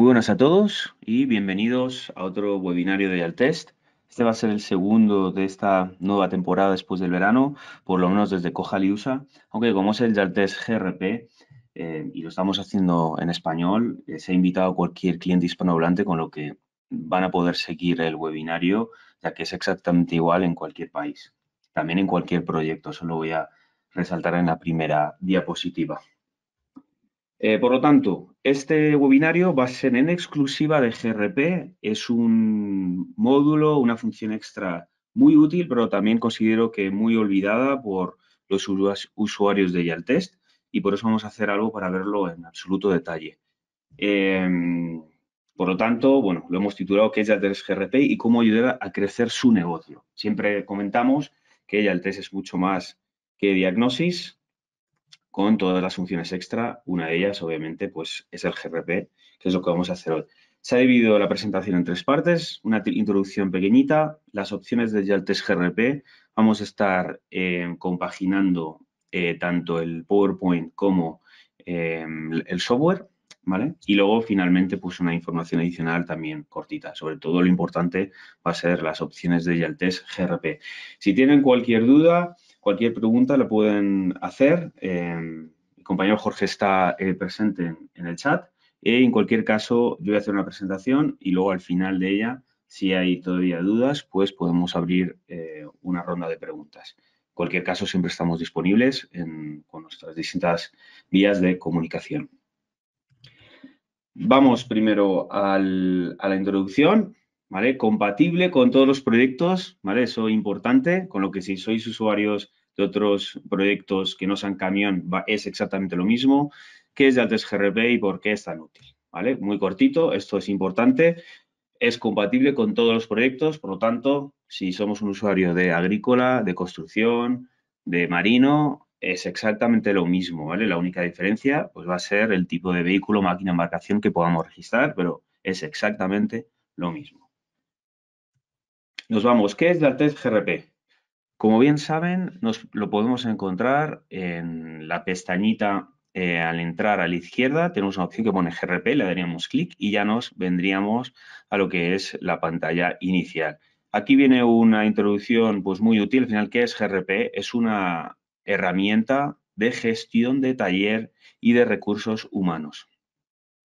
Muy buenas a todos y bienvenidos a otro webinario de Altest. Este va a ser el segundo de esta nueva temporada después del verano, por lo menos desde USA. aunque como es el Yaltest GRP eh, y lo estamos haciendo en español, eh, se ha invitado a cualquier cliente hispanohablante con lo que van a poder seguir el webinario, ya que es exactamente igual en cualquier país, también en cualquier proyecto, eso lo voy a resaltar en la primera diapositiva. Eh, por lo tanto, este webinario va a ser en exclusiva de GRP. Es un módulo, una función extra muy útil, pero también considero que muy olvidada por los usuarios de Yaltest y por eso vamos a hacer algo para verlo en absoluto detalle. Em, por lo tanto, bueno, lo hemos titulado ¿Qué es Yaltest GRP y cómo ayudar a crecer su negocio? Siempre comentamos que Yaltest es mucho más que diagnosis, con todas las funciones extra. Una de ellas, obviamente, pues es el GRP, que es lo que vamos a hacer hoy. Se ha dividido la presentación en tres partes, una introducción pequeñita, las opciones de Yaltes GRP. Vamos a estar eh, compaginando eh, tanto el PowerPoint como em, el software, ¿vale? Y luego, finalmente, pues una información adicional también cortita. Sobre todo, lo importante va a ser las opciones de Yaltes GRP. Si tienen cualquier duda, Cualquier pregunta la pueden hacer. el em, compañero Jorge está eh, presente en, el chat. Y eh, en cualquier caso, yo voy a hacer una presentación y luego al final de ella, si hay todavía dudas, pues podemos abrir eh, una ronda de preguntas. En cualquier caso, siempre estamos disponibles con nuestras distintas vías de comunicación. Vamos primero a la introducción. ¿vale? Compatible con todos los proyectos, ¿vale? Eso es importante, con lo que si sois usuarios de otros proyectos que no sean camión, es exactamente lo mismo. ¿Qué es Dates GRP y por qué es tan útil? ¿Vale? Muy cortito, esto es importante. Es compatible con todos los proyectos, por lo tanto, si somos un usuario de agrícola, de construcción, de marino, es exactamente lo mismo, ¿vale? La única diferencia pues, va a ser el tipo de vehículo, máquina, embarcación que podamos registrar, pero es exactamente lo mismo. Nos vamos. ¿Qué es la test GRP? Como bien saben, nos lo podemos encontrar en la pestañita eh, al entrar a la izquierda. Tenemos una opción que pone GRP, le daríamos clic y ya nos vendríamos a lo que es la pantalla inicial. Aquí viene una introducción pues, muy útil. Al final, ¿qué es GRP? Es una herramienta de gestión de taller y de recursos humanos.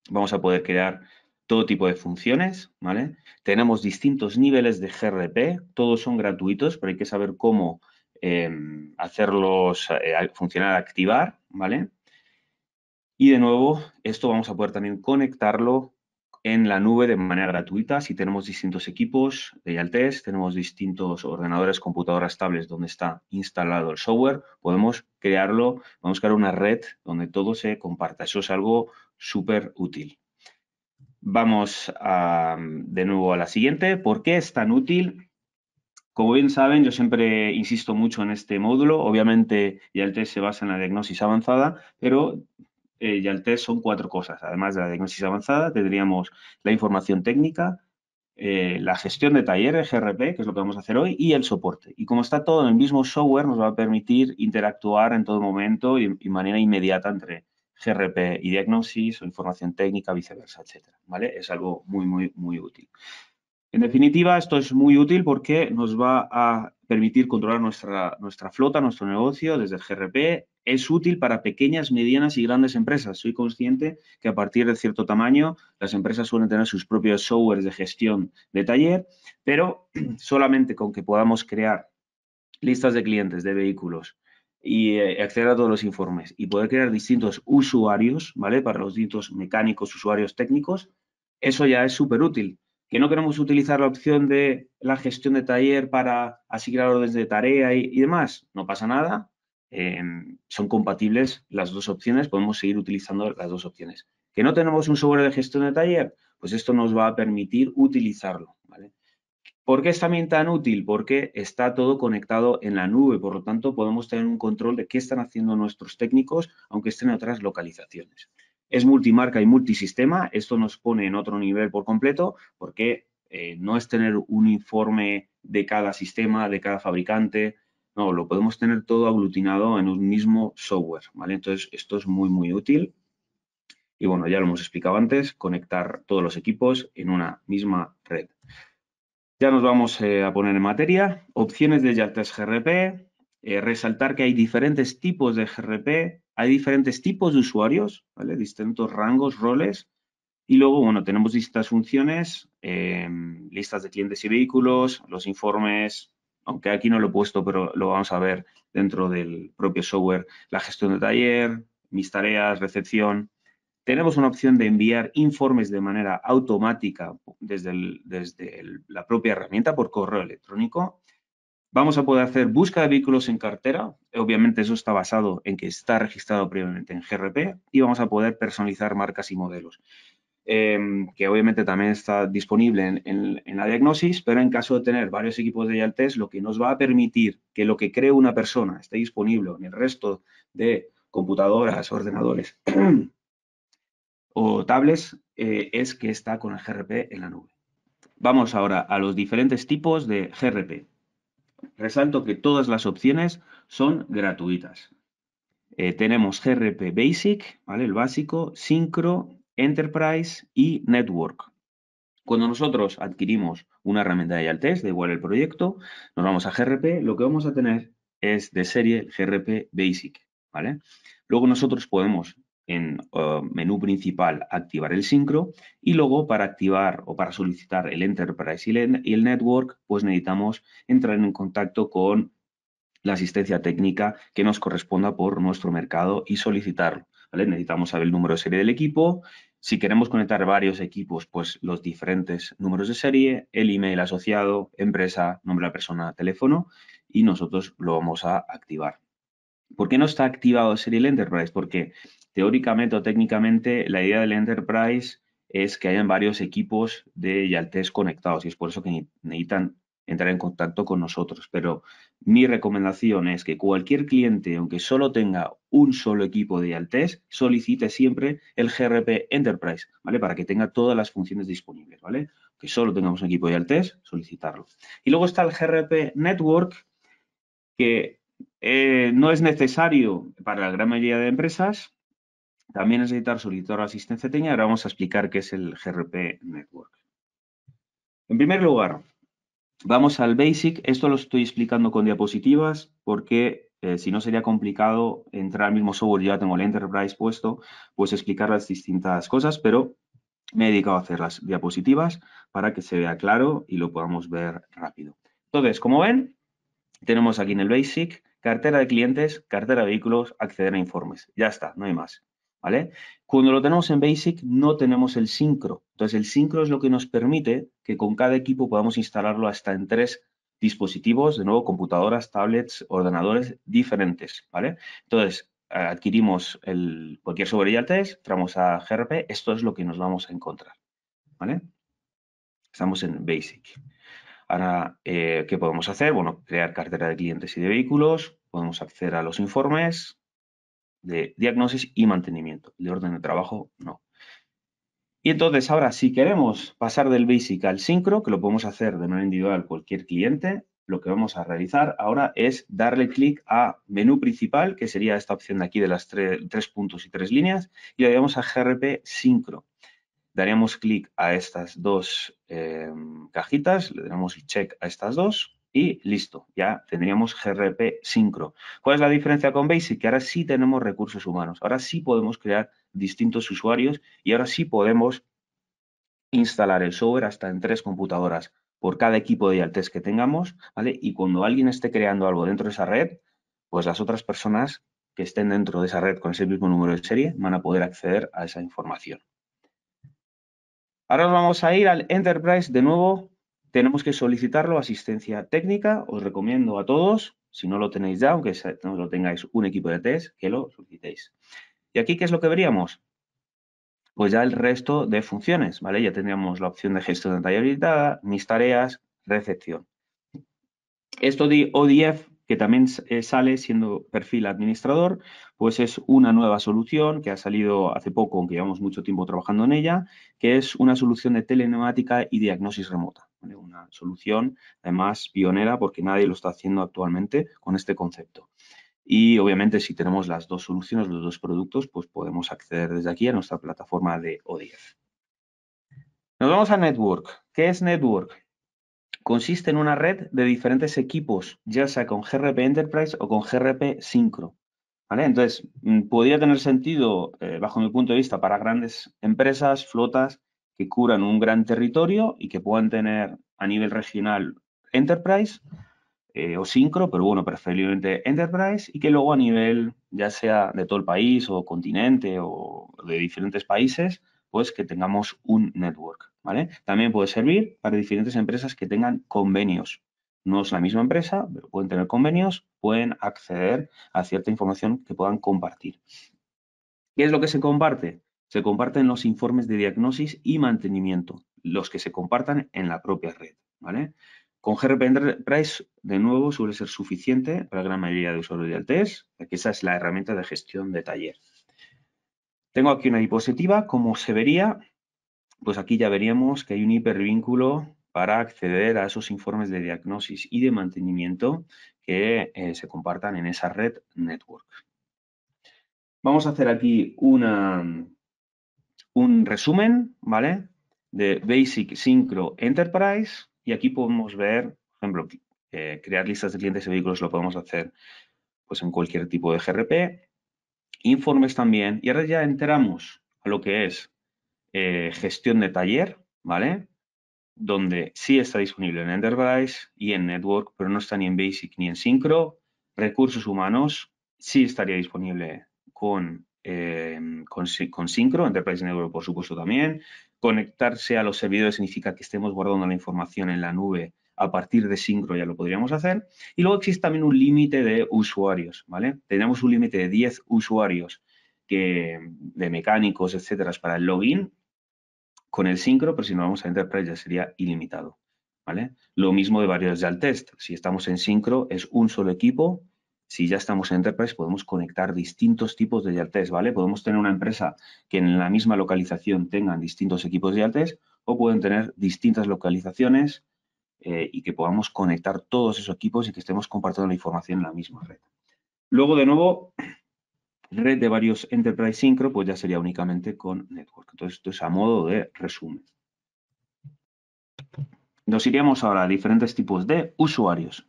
Vamos a poder crear todo tipo de funciones, ¿vale? Tenemos distintos niveles de GRP, todos son gratuitos, pero hay que saber cómo eh, hacerlos eh, funcionar, activar, ¿vale? Y de nuevo, esto vamos a poder también conectarlo en la nube de manera gratuita. Si tenemos distintos equipos de Yaltes, tenemos distintos ordenadores, computadoras, estables donde está instalado el software, podemos crearlo, vamos a crear una red donde todo se comparta. Eso es algo súper útil. Vamos de nuevo a la siguiente. ¿Por qué es tan útil? Como bien saben, yo siempre insisto mucho en este módulo. Obviamente, ya test se basa en la diagnosis avanzada, pero eh, el test son cuatro cosas. Además de la diagnosis avanzada, tendríamos la información técnica, eh, la gestión de talleres, GRP, que es lo que vamos a hacer hoy, y el soporte. Y como está todo en el mismo software, nos va a permitir interactuar en todo momento y de manera inmediata entre, GRP y diagnosis o información técnica, viceversa, etcétera. ¿Vale? Es algo muy, muy, muy útil. En definitiva, esto es muy útil porque nos va a permitir controlar nuestra, nuestra flota, nuestro negocio desde el GRP. Es útil para pequeñas, medianas y grandes empresas. Soy consciente que a partir de cierto tamaño las empresas suelen tener sus propios softwares de gestión de taller, pero solamente con que podamos crear listas de clientes de vehículos y eh, acceder a todos los informes y poder crear distintos usuarios, ¿vale? Para los distintos mecánicos, usuarios técnicos, eso ya es súper útil. Que no queremos utilizar la opción de la gestión de taller para asignar órdenes de tarea y, demás, no pasa nada. Em, son compatibles las dos opciones, podemos seguir utilizando las dos opciones. Que no tenemos un software de gestión de taller, pues esto nos va a permitir utilizarlo, ¿Por qué es también tan útil? Porque está todo conectado en la nube, por lo tanto podemos tener un control de qué están haciendo nuestros técnicos, aunque estén en otras localizaciones. Es multimarca y multisistema, esto nos pone en otro nivel por completo, porque eh, no es tener un informe de cada sistema, de cada fabricante, no, lo podemos tener todo aglutinado en un mismo software, ¿vale? Entonces, esto es muy, muy útil. Y bueno, ya lo hemos explicado antes, conectar todos los equipos en una misma red. Ya nos vamos eh, a poner en materia. Opciones de Yaltes GRP. Eh, resaltar que hay diferentes tipos de GRP, hay diferentes tipos de usuarios, distintos rangos, roles. Y luego, bueno, tenemos distintas funciones, eh, listas de clientes y vehículos, los informes, aunque aquí no lo he puesto, pero lo vamos a ver dentro del propio software, la gestión de taller, mis tareas, recepción, tenemos una opción de enviar informes de manera automática desde, desde la propia herramienta por correo electrónico. Vamos a poder hacer búsqueda de vehículos en cartera. Obviamente eso está basado en que está registrado previamente en GRP y vamos a poder personalizar marcas y modelos. Em, que obviamente también está disponible en, la diagnosis, pero en caso de tener varios equipos de IALTES, lo que nos va a permitir que lo que cree una persona esté disponible en el resto de computadoras, ordenadores o tablets eh, es que está con el GRP en la nube. Vamos ahora a los diferentes tipos de GRP. Resalto que todas las opciones son gratuitas. Eh, tenemos GRP Basic, ¿vale? el básico, Syncro, Enterprise y Network. Cuando nosotros adquirimos una herramienta de Test, de igual el proyecto, nos vamos a GRP, lo que vamos a tener es de serie GRP Basic, ¿vale? Luego nosotros podemos en eh, menú principal activar el sincro y luego para activar o para solicitar el Enterprise y el, Network, pues necesitamos entrar en contacto con la asistencia técnica que nos corresponda por nuestro mercado y solicitarlo. Necesitamos saber el número de serie del equipo. Si queremos conectar varios equipos, pues los diferentes números de serie, el email asociado, empresa, nombre de la persona, teléfono y nosotros lo vamos a activar. ¿Por qué no está activado Serial Enterprise? Porque teóricamente o técnicamente la idea del Enterprise es que hayan varios equipos de Yaltes conectados y es por eso que necesitan entrar en contacto con nosotros. Pero mi recomendación es que cualquier cliente, aunque solo tenga un solo equipo de Yaltes, solicite siempre el GRP Enterprise, ¿vale? Para que tenga todas las funciones disponibles, ¿vale? Que solo tengamos un equipo de Yaltes, solicitarlo. Y luego está el GRP Network, que eh, no es necesario para la gran mayoría de empresas también es necesitar solicitar asistencia técnica. Ahora vamos a explicar qué es el GRP Network. En primer lugar, vamos al basic. Esto lo estoy explicando con diapositivas porque eh, si no sería complicado entrar al mismo software. ya tengo el Enterprise puesto, pues explicar las distintas cosas, pero me he dedicado a hacer las diapositivas para que se vea claro y lo podamos ver rápido. Entonces, como ven, tenemos aquí en el basic cartera de clientes, cartera de vehículos, acceder a informes. Ya está, no hay más. ¿Vale? Cuando lo tenemos en Basic no tenemos el Syncro. Entonces el Syncro es lo que nos permite que con cada equipo podamos instalarlo hasta en tres dispositivos, de nuevo computadoras, tablets, ordenadores diferentes, ¿vale? Entonces eh, adquirimos el, cualquier test, entramos a GRP, esto es lo que nos vamos a encontrar, ¿vale? Estamos en Basic. Ahora, eh, ¿qué podemos hacer? Bueno, crear cartera de clientes y de vehículos, podemos acceder a los informes de diagnosis y mantenimiento, de orden de trabajo no. Y entonces ahora, si queremos pasar del basic al sincro, que lo podemos hacer de manera individual cualquier cliente, lo que vamos a realizar ahora es darle clic a menú principal, que sería esta opción de aquí de las tres, puntos y tres líneas, y le vamos a GRP sincro daríamos clic a estas dos em, cajitas, le daremos check a estas dos y listo, ya tendríamos GRP sincro. ¿Cuál es la diferencia con Basic? Que ahora sí tenemos recursos humanos, ahora sí podemos crear distintos usuarios y ahora sí podemos instalar el software hasta en tres computadoras por cada equipo de IALTES que tengamos, ¿vale? Y cuando alguien esté creando algo dentro de esa red, pues las otras personas que estén dentro de esa red con ese mismo número de serie van a poder acceder a esa información. Ahora vamos a ir al Enterprise de nuevo. Tenemos que solicitarlo asistencia técnica. Os recomiendo a todos, si no lo tenéis ya, aunque no lo tengáis un equipo de test, que lo solicitéis. Y aquí, ¿qué es lo que veríamos? Pues ya el resto de funciones, ¿vale? Ya tendríamos la opción de gestión de pantalla habilitada, mis tareas, recepción. Esto de ODF que también eh, sale siendo perfil administrador, pues es una nueva solución que ha salido hace poco, aunque llevamos mucho tiempo trabajando en ella, que es una solución de telemática y diagnosis remota. Una solución, además, pionera, porque nadie lo está haciendo actualmente con este concepto. Y obviamente si tenemos las dos soluciones, los dos productos, pues podemos acceder desde aquí a nuestra plataforma de O10. Nos vamos a Network. ¿Qué es Network? Consiste en una red de diferentes equipos, ya sea con GRP Enterprise o con GRP Syncro. ¿Vale? Entonces, mm, podría tener sentido, eh, bajo mi punto de vista, para grandes empresas, flotas que curan un gran territorio y que puedan tener a nivel regional Enterprise eh, o Syncro, pero bueno, preferiblemente Enterprise, y que luego a nivel, ya sea de todo el país o continente o de diferentes países, pues que tengamos un network, ¿vale? También puede servir para diferentes empresas que tengan convenios. No es la misma empresa, pero pueden tener convenios, pueden acceder a cierta información que puedan compartir. ¿Qué es lo que se comparte? Se comparten los informes de diagnosis y mantenimiento, los que se compartan en la propia red, ¿vale? Con GRP Enterprise, de nuevo, suele ser suficiente para la gran mayoría de usuarios de test, aquí esa es la herramienta de gestión de taller. Tengo aquí una diapositiva, como se vería, pues aquí ya veríamos que hay un hipervínculo para acceder a esos informes de diagnosis y de mantenimiento que eh, se compartan en esa red network. Vamos a hacer aquí un resumen, ¿vale? De Basic Synchro Enterprise y aquí podemos ver, por ejemplo, eh, crear listas de clientes y vehículos lo podemos hacer pues en cualquier tipo de GRP informes también. Y ahora ya enteramos a lo que es eh, gestión de taller, ¿vale? Donde sí está disponible en Enterprise y en Network, pero no está ni en Basic ni en Syncro. Recursos humanos sí estaría disponible con, eh, con, con Syncro, Enterprise Network por supuesto también. Conectarse a los servidores significa que estemos guardando la información en la nube a partir de Syncro ya lo podríamos hacer. Y luego existe también un límite de usuarios, ¿vale? Tenemos un límite de 10 usuarios que, de mecánicos, etcétera, para el login con el Syncro, pero si no vamos a Enterprise ya sería ilimitado, ¿vale? Lo mismo de varios de test. Si estamos en Syncro es un solo equipo. Si ya estamos en Enterprise, podemos conectar distintos tipos de Yaltest, ¿vale? Podemos tener una empresa que en la misma localización tengan distintos equipos de Yaltest o pueden tener distintas localizaciones, eh, y que podamos conectar todos esos equipos y que estemos compartiendo la información en la misma red. Luego, de nuevo, red de varios Enterprise Synchro, pues ya sería únicamente con Network. Entonces, esto es a modo de resumen. Nos iríamos ahora a diferentes tipos de usuarios.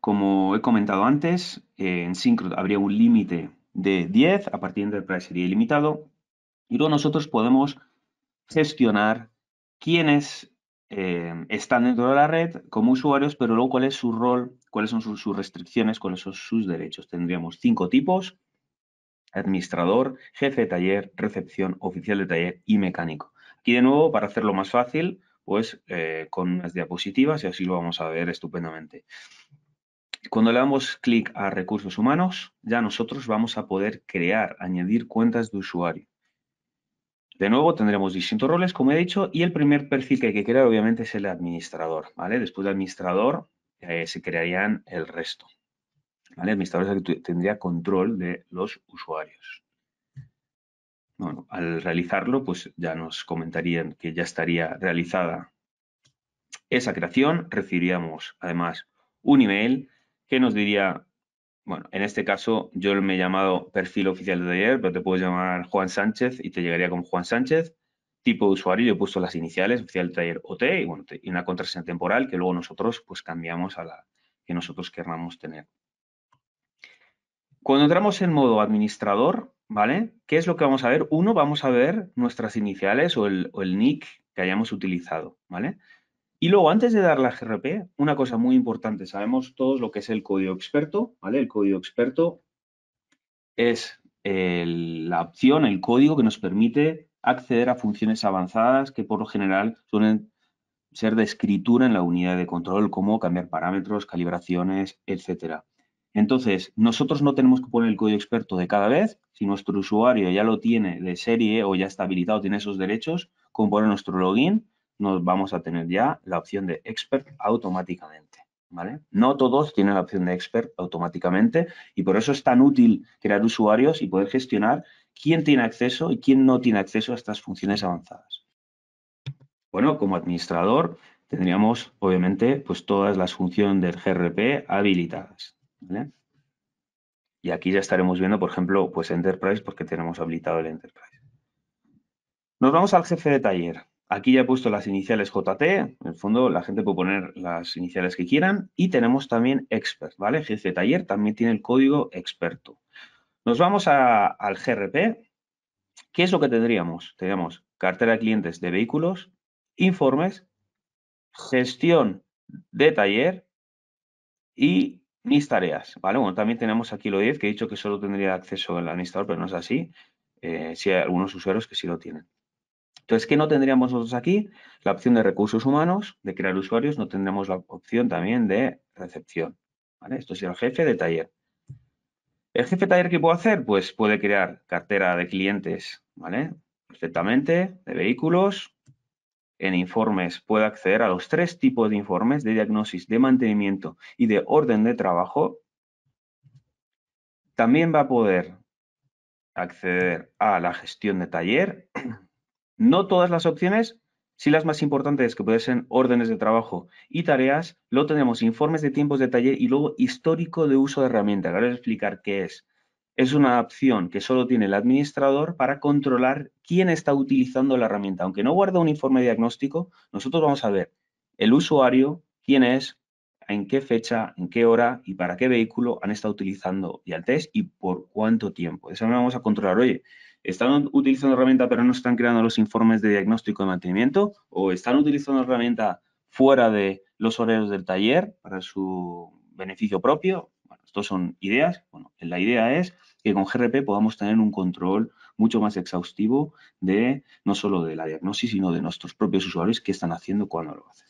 Como he comentado antes, en Synchro habría un límite de 10, a partir de Enterprise sería ilimitado, y luego nosotros podemos gestionar quiénes Em, están dentro de la red como usuarios, pero luego cuál es su rol, cuáles son sus, restricciones, cuáles son sus derechos. Tendríamos cinco tipos, administrador, jefe de taller, recepción, oficial de taller y mecánico. Aquí de nuevo, para hacerlo más fácil, pues eh, con unas diapositivas y así lo vamos a ver estupendamente. Cuando le damos clic a recursos humanos, ya nosotros vamos a poder crear, añadir cuentas de usuario. De nuevo, tendremos distintos roles, como he dicho, y el primer perfil que hay que crear, obviamente, es el administrador, ¿vale? Después del administrador eh, se crearían el resto, El administrador tendría control de los usuarios. Bueno, al realizarlo, pues ya nos comentarían que ya estaría realizada esa creación. Recibiríamos, además, un email que nos diría bueno, en este caso yo me he llamado perfil oficial de taller, pero te puedo llamar Juan Sánchez y te llegaría como Juan Sánchez. Tipo de usuario, yo he puesto las iniciales, oficial de taller OT y, y una contraseña temporal que luego nosotros pues cambiamos a la que nosotros querramos tener. Cuando entramos en modo administrador, ¿vale? ¿Qué es lo que vamos a ver? Uno, vamos a ver nuestras iniciales o el nick que hayamos utilizado, ¿vale? Y luego, antes de dar la GRP, una cosa muy importante, sabemos todos lo que es el código experto, ¿vale? El código experto es la opción, el código que nos permite acceder a funciones avanzadas que por lo general suelen ser de escritura en la unidad de control, como cambiar parámetros, calibraciones, etcétera. Entonces, nosotros no tenemos que poner el código experto de cada vez. Si nuestro usuario ya lo tiene de serie o ya está habilitado, tiene esos derechos, poner nuestro login nos vamos a tener ya la opción de expert automáticamente. ¿Vale? No todos tienen la opción de expert automáticamente y por eso es tan útil crear usuarios y poder gestionar quién tiene acceso y quién no tiene acceso a estas funciones avanzadas. Bueno, como administrador tendríamos obviamente pues todas las funciones del GRP habilitadas. ¿vale? Y aquí ya estaremos viendo, por ejemplo, pues Enterprise porque tenemos habilitado el Enterprise. Nos vamos al jefe de taller. Aquí ya he puesto las iniciales JT, en el fondo la gente puede poner las iniciales que quieran y tenemos también expert, ¿vale? GC Taller también tiene el código experto. Nos vamos al GRP. ¿Qué es lo que tendríamos? Tenemos cartera de clientes de vehículos, informes, gestión de taller y mis tareas, ¿vale? Bueno, también tenemos aquí lo 10, que he dicho que solo tendría acceso el administrador, pero no es así. Eh, si hay algunos usuarios que sí lo tienen. Entonces, ¿qué no tendríamos nosotros aquí? La opción de recursos humanos, de crear usuarios, no tendremos la opción también de recepción. Esto es el jefe de taller. ¿El jefe de taller qué puede hacer? Pues puede crear cartera de clientes, ¿vale? Perfectamente, de vehículos. En informes puede acceder a los tres tipos de informes de diagnosis, de mantenimiento y de orden de trabajo. También va a poder acceder a la gestión de taller, no todas las opciones, sí las más importantes, que pueden ser órdenes de trabajo y tareas. Lo tenemos informes de tiempos de taller y luego histórico de uso de herramienta. Ahora voy a explicar qué es. Es una opción que solo tiene el administrador para controlar quién está utilizando la herramienta. Aunque no guarda un informe diagnóstico, nosotros vamos a ver el usuario, quién es, en qué fecha, en qué hora y para qué vehículo han estado utilizando test y por cuánto tiempo. Eso lo vamos a controlar, oye, ¿Están utilizando herramienta pero no están creando los informes de diagnóstico y mantenimiento? ¿O están utilizando herramienta fuera de los horarios del taller para su beneficio propio? Bueno, estos son ideas. Bueno, la idea es que con GRP podamos tener un control mucho más exhaustivo de no solo de la diagnosis, sino de nuestros propios usuarios, qué están haciendo, cuándo lo hacen.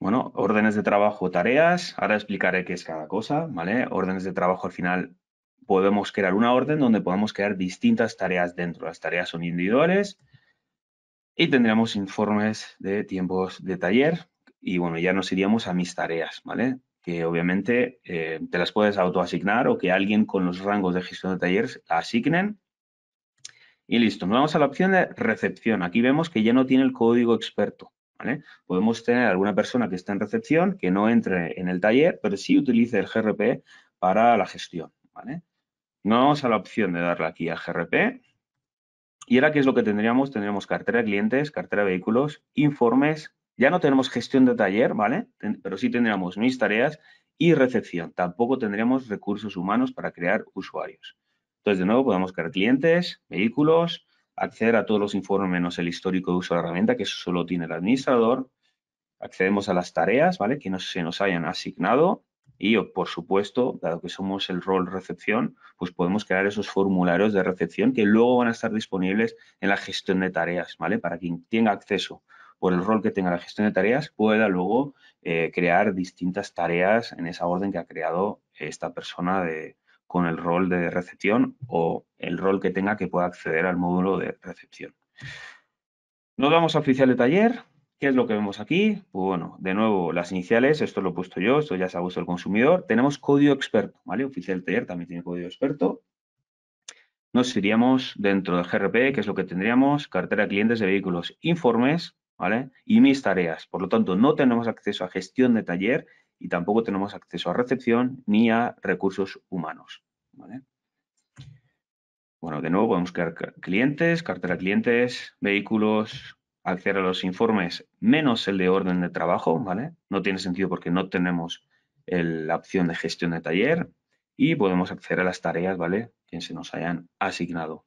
Bueno, órdenes de trabajo, tareas. Ahora explicaré qué es cada cosa, ¿vale? Órdenes de trabajo al final podemos crear una orden donde podamos crear distintas tareas dentro. Las tareas son individuales y tendríamos informes de tiempos de taller y bueno, ya nos iríamos a mis tareas, ¿vale? Que obviamente eh, te las puedes autoasignar o que alguien con los rangos de gestión de talleres la asignen. Y listo, nos vamos a la opción de recepción. Aquí vemos que ya no tiene el código experto, ¿vale? Podemos tener alguna persona que está en recepción, que no entre en el taller, pero sí utilice el GRP para la gestión, ¿vale? Nos vamos a la opción de darle aquí a GRP. Y ahora, ¿qué es lo que tendríamos? Tendríamos cartera de clientes, cartera de vehículos, informes. Ya no tenemos gestión de taller, ¿vale? Pero sí tendríamos mis tareas y recepción. Tampoco tendríamos recursos humanos para crear usuarios. Entonces, de nuevo, podemos crear clientes, vehículos, acceder a todos los informes menos el histórico de uso de la herramienta, que eso solo tiene el administrador. Accedemos a las tareas, ¿vale? Que no se nos hayan asignado. Y, por supuesto, dado que somos el rol recepción, pues podemos crear esos formularios de recepción que luego van a estar disponibles en la gestión de tareas, ¿vale? Para quien tenga acceso por el rol que tenga la gestión de tareas, pueda luego eh, crear distintas tareas en esa orden que ha creado esta persona con el rol de recepción o el rol que tenga que pueda acceder al módulo de recepción. Nos vamos a oficial de taller ¿Qué es lo que vemos aquí? Pues bueno, de nuevo, las iniciales, esto lo he puesto yo, esto ya se ha puesto el consumidor. Tenemos código experto, ¿vale? Oficial taller también tiene código experto. Nos iríamos dentro del GRP, que es lo que tendríamos, cartera clientes de vehículos, informes, ¿vale? Y mis tareas. Por lo tanto, no tenemos acceso a gestión de taller y tampoco tenemos acceso a recepción ni a recursos humanos, ¿vale? Bueno, de nuevo podemos crear clientes, cartera clientes, vehículos, acceder a los informes, menos el de orden de trabajo, ¿vale? No tiene sentido porque no tenemos la opción de gestión de taller y podemos acceder a las tareas, ¿vale? Que se nos hayan asignado.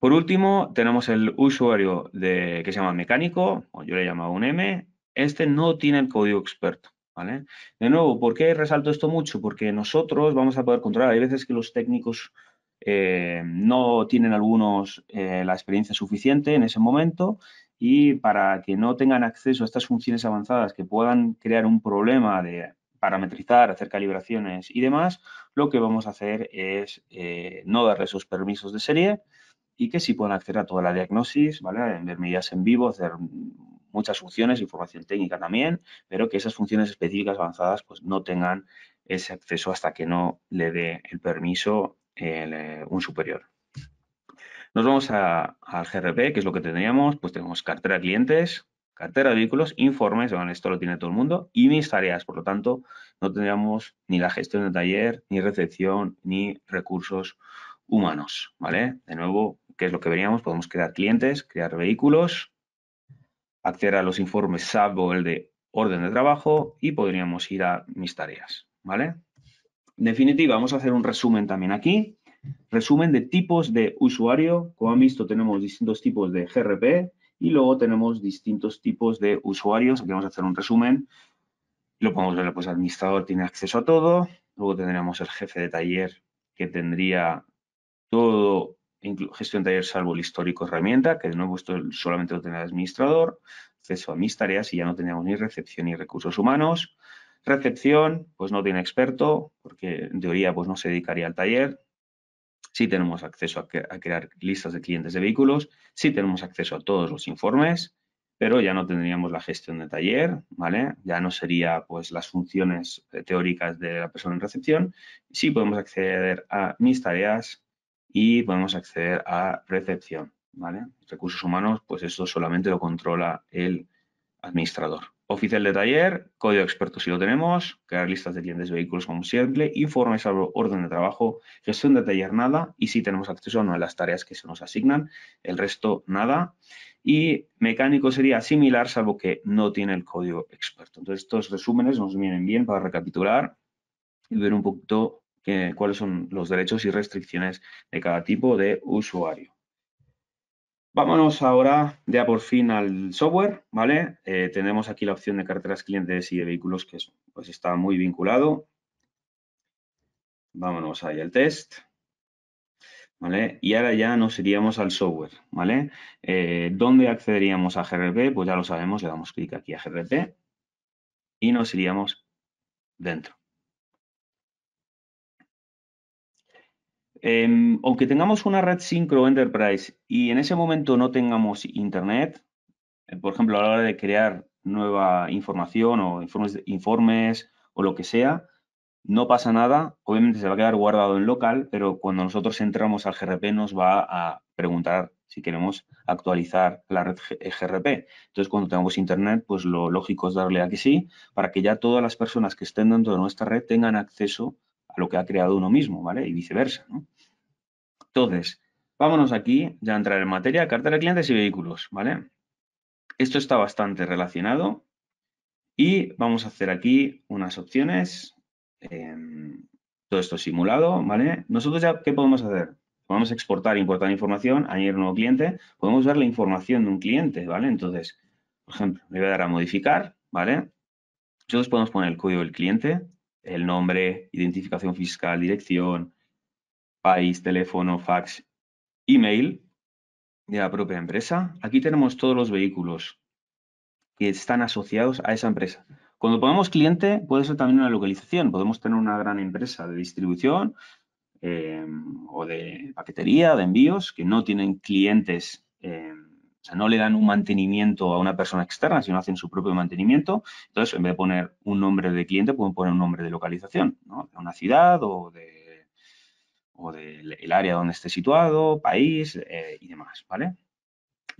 Por último, tenemos el usuario de, que se llama mecánico, o yo le he llamado un M. Este no tiene el código experto, ¿vale? De nuevo, ¿por qué resalto esto mucho? Porque nosotros vamos a poder controlar. Hay veces que los técnicos eh, no tienen algunos eh, la experiencia suficiente en ese momento y para que no tengan acceso a estas funciones avanzadas que puedan crear un problema de parametrizar, hacer calibraciones y demás, lo que vamos a hacer es eh, no darle esos permisos de serie y que sí puedan acceder a toda la diagnosis, ¿vale? Ver medidas en vivo, hacer muchas funciones, información técnica también, pero que esas funciones específicas avanzadas pues no tengan ese acceso hasta que no le dé el permiso eh, un superior. Nos vamos al GRP, que es lo que teníamos, pues tenemos cartera de clientes, cartera de vehículos, informes, bueno, esto lo tiene todo el mundo, y mis tareas, por lo tanto, no tendríamos ni la gestión de taller, ni recepción, ni recursos humanos, ¿vale? De nuevo, ¿qué es lo que veríamos? Podemos crear clientes, crear vehículos, acceder a los informes salvo el de orden de trabajo y podríamos ir a mis tareas, ¿vale? definitiva, vamos a hacer un resumen también aquí. Resumen de tipos de usuario. Como han visto, tenemos distintos tipos de GRP y luego tenemos distintos tipos de usuarios. Aquí vamos a hacer un resumen. Lo podemos ver, pues el administrador tiene acceso a todo. Luego tendríamos el jefe de taller que tendría todo gestión de taller salvo el histórico herramienta, que de nuevo solamente lo tenía el administrador, acceso a mis tareas y ya no teníamos ni recepción ni recursos humanos. Recepción, pues no tiene experto, porque en teoría pues no se dedicaría al taller. Sí tenemos acceso a, crear listas de clientes de vehículos, sí tenemos acceso a todos los informes, pero ya no tendríamos la gestión de taller, ¿vale? Ya no sería pues las funciones eh, teóricas de la persona en recepción. Sí podemos acceder a mis tareas y podemos acceder a recepción, ¿vale? Recursos humanos, pues eso solamente lo controla el administrador. Oficial de taller, código experto si lo tenemos, crear listas de clientes vehículos como siempre, informes sobre orden de trabajo, gestión de taller nada y si tenemos acceso a no a las tareas que se nos asignan, el resto nada. Y mecánico sería similar salvo que no tiene el código experto. Entonces estos resúmenes nos vienen bien para recapitular y ver un poquito cuáles son los derechos y restricciones de cada tipo de usuario. Vámonos ahora ya por fin al software, ¿vale? Eh, tenemos aquí la opción de carteras clientes y de vehículos que pues está muy vinculado. Vámonos ahí al test, ¿vale? Y ahora ya nos iríamos al software, ¿vale? Eh, ¿Dónde accederíamos a GRP? Pues ya lo sabemos, le damos clic aquí a GRP y nos iríamos dentro, Em, aunque tengamos una red Syncro Enterprise y en ese momento no tengamos Internet, eh, por ejemplo, a la hora de crear nueva información o informes, informes o lo que sea, no pasa nada. Obviamente se va a quedar guardado en local, pero cuando nosotros entramos al GRP nos va a preguntar si queremos actualizar la red GRP. Eh, Entonces, cuando tengamos internet, pues lo lógico es darle a que sí, para que ya todas las personas que estén dentro de nuestra red tengan acceso a lo que ha creado uno mismo, ¿vale? Y viceversa, ¿no? Entonces, vámonos aquí, ya a entrar en materia, cartera de clientes y vehículos, ¿vale? Esto está bastante relacionado y vamos a hacer aquí unas opciones, em, todo esto simulado, ¿vale? Nosotros ya, ¿qué podemos hacer? Podemos exportar, importar información, añadir un nuevo cliente, podemos ver la información de un cliente, ¿vale? Entonces, por ejemplo, le voy a dar a modificar, ¿vale? Nosotros podemos poner el código del cliente, el nombre, identificación fiscal, dirección, país, teléfono, fax, email de la propia empresa. Aquí tenemos todos los vehículos que están asociados a esa empresa. Cuando ponemos cliente, puede ser también una localización. Podemos tener una gran empresa de distribución eh, o de paquetería, de envíos, que no tienen clientes eh, o sea, no le dan un mantenimiento a una persona externa, sino hacen su propio mantenimiento. Entonces, en vez de poner un nombre de cliente, pueden poner un nombre de localización, ¿no? De una ciudad o de o del área donde esté situado, país eh, y demás, ¿vale?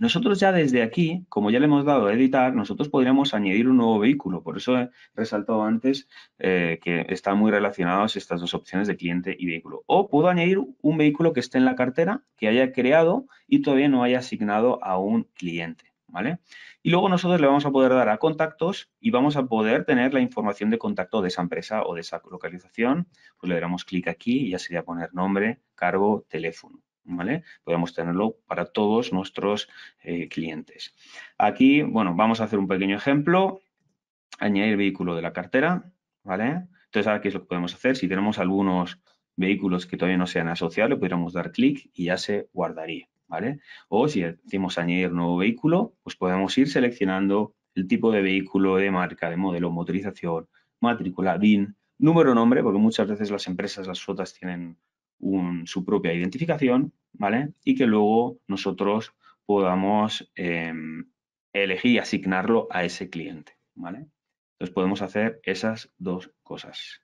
Nosotros ya desde aquí, como ya le hemos dado a editar, nosotros podríamos añadir un nuevo vehículo. Por eso he resaltado antes eh, que están muy relacionadas estas dos opciones de cliente y vehículo. O puedo añadir un vehículo que esté en la cartera, que haya creado y todavía no haya asignado a un cliente. ¿Vale? Y luego nosotros le vamos a poder dar a contactos y vamos a poder tener la información de contacto de esa empresa o de esa localización. Pues le damos clic aquí y ya sería poner nombre, cargo, teléfono. ¿vale? Podemos tenerlo para todos nuestros eh, clientes. Aquí, bueno, vamos a hacer un pequeño ejemplo, añadir vehículo de la cartera, ¿vale? Entonces, aquí es lo que podemos hacer? Si tenemos algunos vehículos que todavía no sean le podríamos dar clic y ya se guardaría, ¿vale? O si decimos añadir nuevo vehículo, pues podemos ir seleccionando el tipo de vehículo, de marca, de modelo, motorización, matrícula, BIN, número, nombre, porque muchas veces las empresas, las flotas tienen su propia identificación, ¿vale? Y que luego nosotros podamos em, elegir y asignarlo a ese cliente, ¿vale? Entonces podemos hacer esas dos cosas.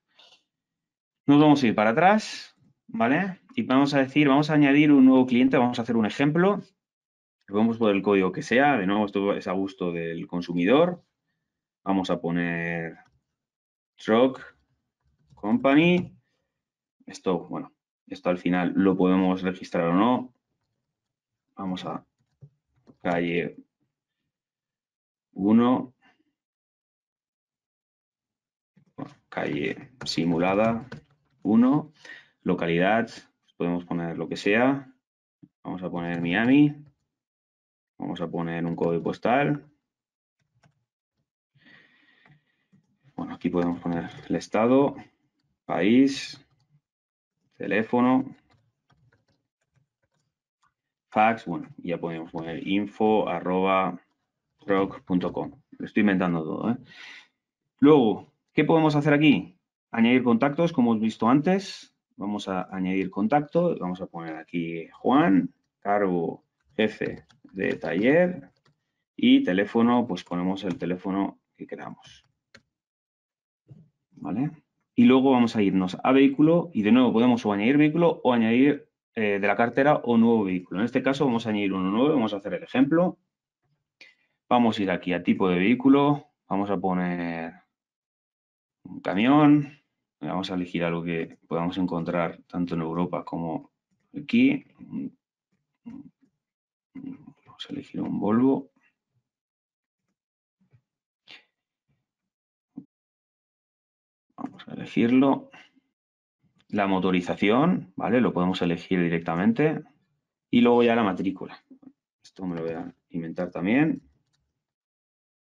Nos vamos a ir para atrás, ¿vale? Y vamos a decir, vamos a añadir un nuevo cliente, vamos a hacer un ejemplo. Vamos por el código que sea, de nuevo esto es a gusto del consumidor. Vamos a poner truck company. Esto, bueno, esto al final lo podemos registrar o no. Vamos a calle 1. Calle simulada 1. Localidad, podemos poner lo que sea. Vamos a poner Miami. Vamos a poner un código postal. Bueno, aquí podemos poner el estado, país, teléfono, fax, bueno, ya podemos poner info arroba Lo estoy inventando todo. ¿eh? Luego, ¿qué podemos hacer aquí? Añadir contactos, como hemos visto antes. Vamos a añadir contacto. Vamos a poner aquí Juan, cargo jefe de taller y teléfono, pues ponemos el teléfono que queramos. ¿Vale? y luego vamos a irnos a vehículo y de nuevo podemos o añadir vehículo o añadir eh, de la cartera o nuevo vehículo. En este caso vamos a añadir uno nuevo, vamos a hacer el ejemplo. Vamos a ir aquí a tipo de vehículo, vamos a poner un camión, vamos a elegir algo que podamos encontrar tanto en Europa como aquí. Vamos a elegir un Volvo. elegirlo. La motorización, ¿vale? Lo podemos elegir directamente. Y luego ya la matrícula. Esto me lo voy a inventar también.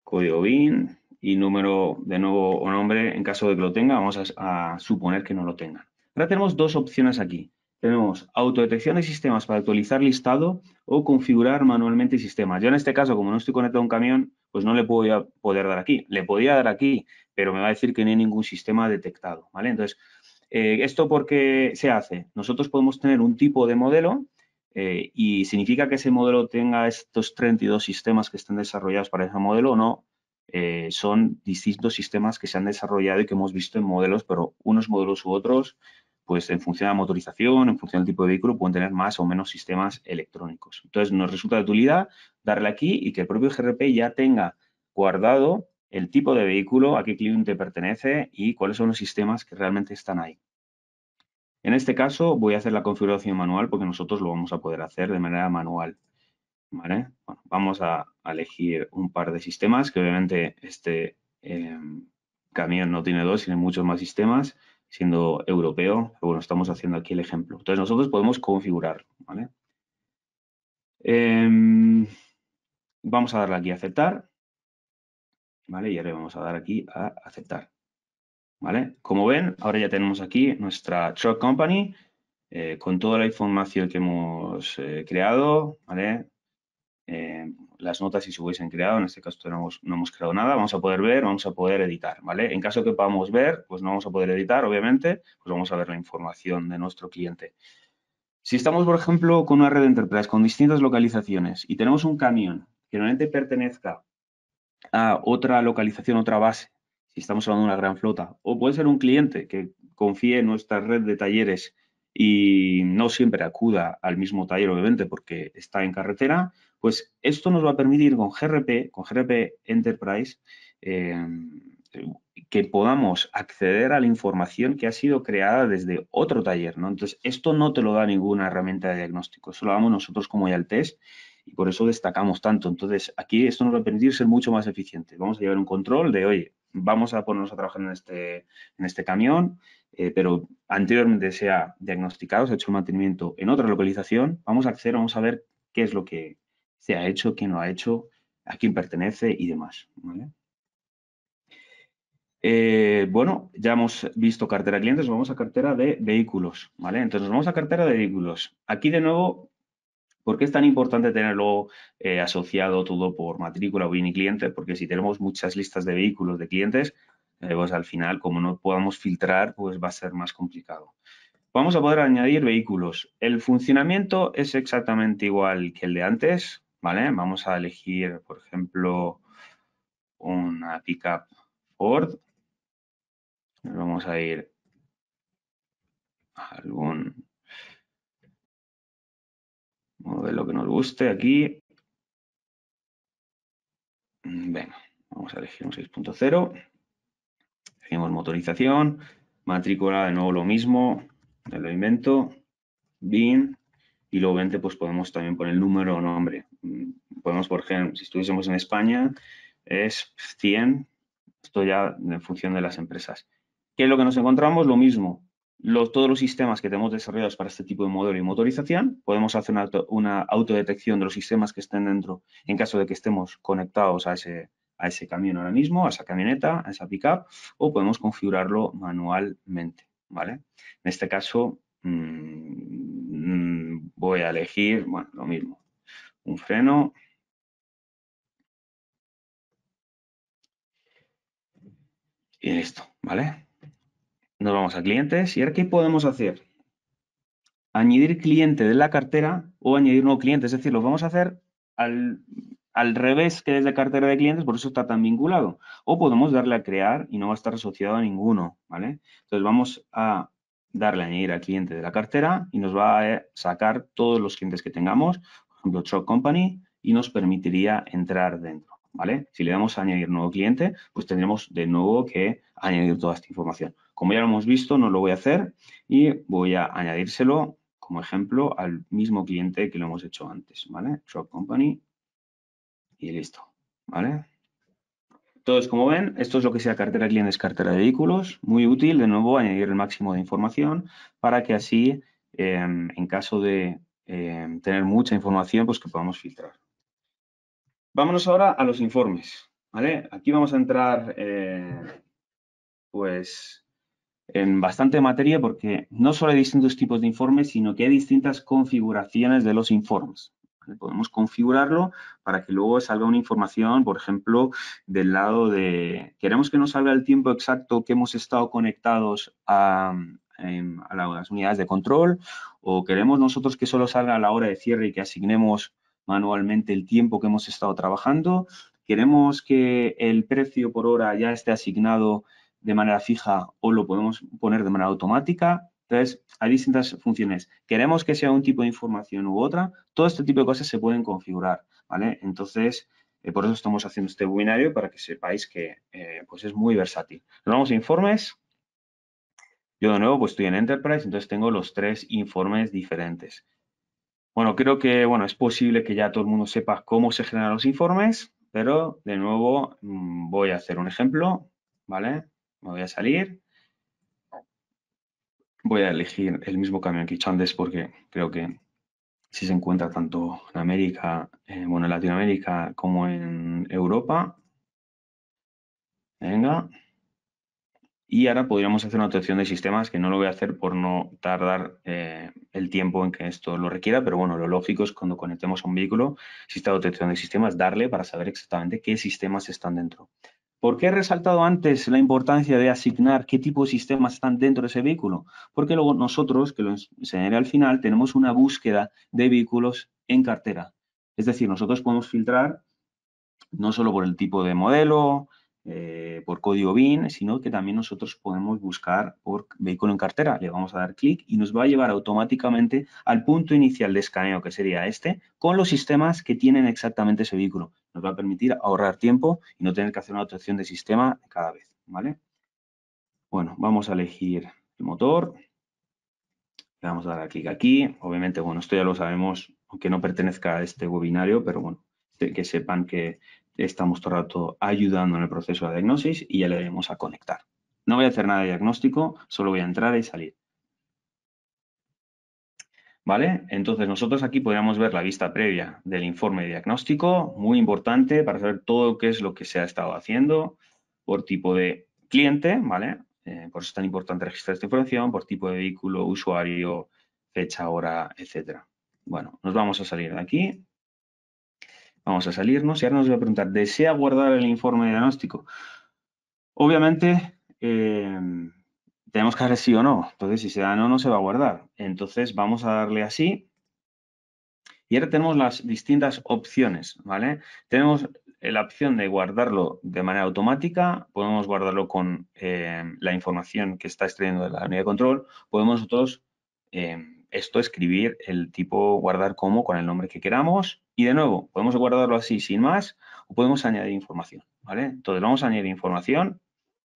Código BIN y número de nuevo o nombre en caso de que lo tenga. Vamos a, suponer que no lo tengan. Ahora tenemos dos opciones aquí. Tenemos autodetección de sistemas para actualizar listado o configurar manualmente sistemas. Yo en este caso, como no estoy conectado a un camión, pues no le a poder dar aquí. Le podía dar aquí, pero me va a decir que no hay ningún sistema detectado, ¿vale? Entonces, eh, ¿esto por qué se hace? Nosotros podemos tener un tipo de modelo eh, y significa que ese modelo tenga estos 32 sistemas que están desarrollados para ese modelo o no. Eh, son distintos sistemas que se han desarrollado y que hemos visto en modelos, pero unos modelos u otros pues en función de la motorización, en función del tipo de vehículo, pueden tener más o menos sistemas electrónicos. Entonces, nos resulta de utilidad darle aquí y que el propio GRP ya tenga guardado el tipo de vehículo, a qué cliente pertenece y cuáles son los sistemas que realmente están ahí. En este caso, voy a hacer la configuración manual porque nosotros lo vamos a poder hacer de manera manual. vamos a, elegir un par de sistemas, que obviamente este eh, camión no tiene dos, tiene muchos más sistemas siendo europeo, pero bueno, estamos haciendo aquí el ejemplo. Entonces nosotros podemos configurar, ¿vale? Em, vamos a darle aquí a aceptar, ¿vale? Y ahora vamos a dar aquí a aceptar, ¿vale? Como ven, ahora ya tenemos aquí nuestra Truck Company eh, con toda la información que hemos eh, creado, ¿vale? Eh, las notas si se hubiesen creado, en este caso no hemos, no hemos, creado nada, vamos a poder ver, vamos a poder editar, ¿vale? En caso que podamos ver, pues no vamos a poder editar, obviamente, pues vamos a ver la información de nuestro cliente. Si estamos, por ejemplo, con una red de enterprise con distintas localizaciones y tenemos un camión que normalmente pertenezca a otra localización, otra base, si estamos hablando de una gran flota, o puede ser un cliente que confíe en nuestra red de talleres y no siempre acuda al mismo taller, obviamente, porque está en carretera, pues esto nos va a permitir con GRP, con GRP Enterprise, eh, que podamos acceder a la información que ha sido creada desde otro taller, ¿no? Entonces, esto no te lo da ninguna herramienta de diagnóstico, eso lo damos nosotros como ya el test y por eso destacamos tanto. Entonces, aquí esto nos va a permitir ser mucho más eficiente. Vamos a llevar un control de, oye, vamos a ponernos a trabajar en este, en este camión, eh, pero anteriormente se ha diagnosticado, se ha hecho el mantenimiento en otra localización, vamos a acceder, vamos a ver qué es lo que, se ha hecho, quién lo ha hecho, a quién pertenece y demás. Eh, bueno, ya hemos visto cartera de clientes, vamos a cartera de vehículos, ¿vale? Entonces, vamos a cartera de vehículos. Aquí, de nuevo, ¿por qué es tan importante tenerlo eh, asociado todo por matrícula o bien y cliente? Porque si tenemos muchas listas de vehículos de clientes, eh, pues al final, como no podamos filtrar, pues va a ser más complicado. Vamos a poder añadir vehículos. El funcionamiento es exactamente igual que el de antes, Vamos a elegir, por ejemplo, una pickup Ford. Nos vamos a ir a algún modelo que nos guste aquí. vamos a elegir un 6.0. Elegimos motorización, matrícula, de nuevo lo mismo, Ya lo invento, BIN, y luego vente, pues podemos también poner el número o nombre. Mm, podemos, por ejemplo, si estuviésemos en España, es 100, esto ya en función de las empresas. ¿Qué es lo que nos encontramos? Lo mismo. todos los sistemas que tenemos desarrollados para este tipo de modelo y motorización, podemos hacer una, autodetección de los sistemas que estén dentro en caso de que estemos conectados a ese, a ese camión ahora mismo, a esa camioneta, a esa pickup, o podemos configurarlo manualmente. ¿vale? En este caso, mm, mm, voy a elegir, bueno, lo mismo, un freno. Y listo, ¿vale? Nos vamos a clientes y ahora ¿qué podemos hacer? Añadir cliente de la cartera o añadir nuevo cliente, es decir, lo vamos a hacer al, revés que desde cartera de clientes, por eso está tan vinculado. O podemos darle a crear y no va a estar asociado a ninguno, ¿vale? Entonces vamos a darle a añadir al cliente de la cartera y nos va a eh, sacar todos los clientes que tengamos ejemplo, Truck Company y nos permitiría entrar dentro, ¿vale? Si le damos a añadir nuevo cliente, pues tendremos de nuevo que añadir toda esta información. Como ya lo hemos visto, no lo voy a hacer y voy a añadírselo como ejemplo al mismo cliente que lo hemos hecho antes, ¿vale? Company y listo, ¿vale? Entonces, como ven, esto es lo que sea cartera de clientes, cartera de vehículos. Muy útil, de nuevo, añadir el máximo de información para que así, em, en caso de Em, tener mucha información pues, que podamos filtrar. Vámonos ahora a los informes. ¿vale? Aquí vamos a entrar eh, pues, en bastante materia porque no solo hay distintos tipos de informes, sino que hay distintas configuraciones de los informes. Podemos configurarlo para que luego salga una información, por ejemplo, del lado de... Queremos que nos salga el tiempo exacto que hemos estado conectados a, Em, a las unidades de control o queremos nosotros que solo salga a la hora de cierre y que asignemos manualmente el tiempo que hemos estado trabajando. Queremos que el precio por hora ya esté asignado de manera fija o lo podemos poner de manera automática. Entonces, hay distintas funciones. Queremos que sea un tipo de información u otra. Todo este tipo de cosas se pueden configurar, ¿vale? Entonces, eh, por eso estamos haciendo este webinario para que sepáis que eh, pues es muy versátil. Nos vamos a informes. Yo de nuevo pues estoy en Enterprise, entonces tengo los tres informes diferentes. Bueno, creo que bueno, es posible que ya todo el mundo sepa cómo se generan los informes, pero de nuevo mm, voy a hacer un ejemplo, ¿vale? Me voy a salir. Voy a elegir el mismo camión que antes porque creo que si se encuentra tanto en América, eh, bueno, en Latinoamérica como en Europa. Venga. Y ahora podríamos hacer una detección de sistemas, que no lo voy a hacer por no tardar eh, el tiempo en que esto lo requiera, pero bueno, lo lógico es cuando conectemos a un vehículo, si está detección de sistemas, darle para saber exactamente qué sistemas están dentro. ¿Por qué he resaltado antes la importancia de asignar qué tipo de sistemas están dentro de ese vehículo? Porque luego nosotros, que lo enseñaré al final, tenemos una búsqueda de vehículos en cartera. Es decir, nosotros podemos filtrar no solo por el tipo de modelo, eh, por código BIN, sino que también nosotros podemos buscar por vehículo en cartera. Le vamos a dar clic y nos va a llevar automáticamente al punto inicial de escaneo, que sería este, con los sistemas que tienen exactamente ese vehículo. Nos va a permitir ahorrar tiempo y no tener que hacer una actuación de sistema cada vez, ¿vale? Bueno, vamos a elegir el motor. Le vamos a dar clic aquí. Obviamente, bueno, esto ya lo sabemos, aunque no pertenezca a este webinario, pero bueno, que sepan que estamos todo el rato ayudando en el proceso de diagnosis y ya le debemos a conectar. No voy a hacer nada de diagnóstico, solo voy a entrar y salir. ¿Vale? Entonces nosotros aquí podríamos ver la vista previa del informe de diagnóstico, muy importante para saber todo qué es lo que se ha estado haciendo por tipo de cliente, ¿vale? Eh, por eso es tan importante registrar esta información, por tipo de vehículo, usuario, fecha, hora, etcétera. Bueno, nos vamos a salir de aquí Vamos a salirnos y ahora nos va a preguntar, ¿desea guardar el informe diagnóstico? Obviamente, eh, tenemos que hacer sí o no. Entonces, si se da no, no se va a guardar. Entonces, vamos a darle así. Y ahora tenemos las distintas opciones, ¿vale? Tenemos eh, la opción de guardarlo de manera automática, podemos guardarlo con eh, la información que está extrayendo de la unidad de control, podemos nosotros esto escribir el tipo guardar como con el nombre que queramos, y de nuevo, podemos guardarlo así sin más o podemos añadir información, ¿vale? Entonces vamos a añadir información,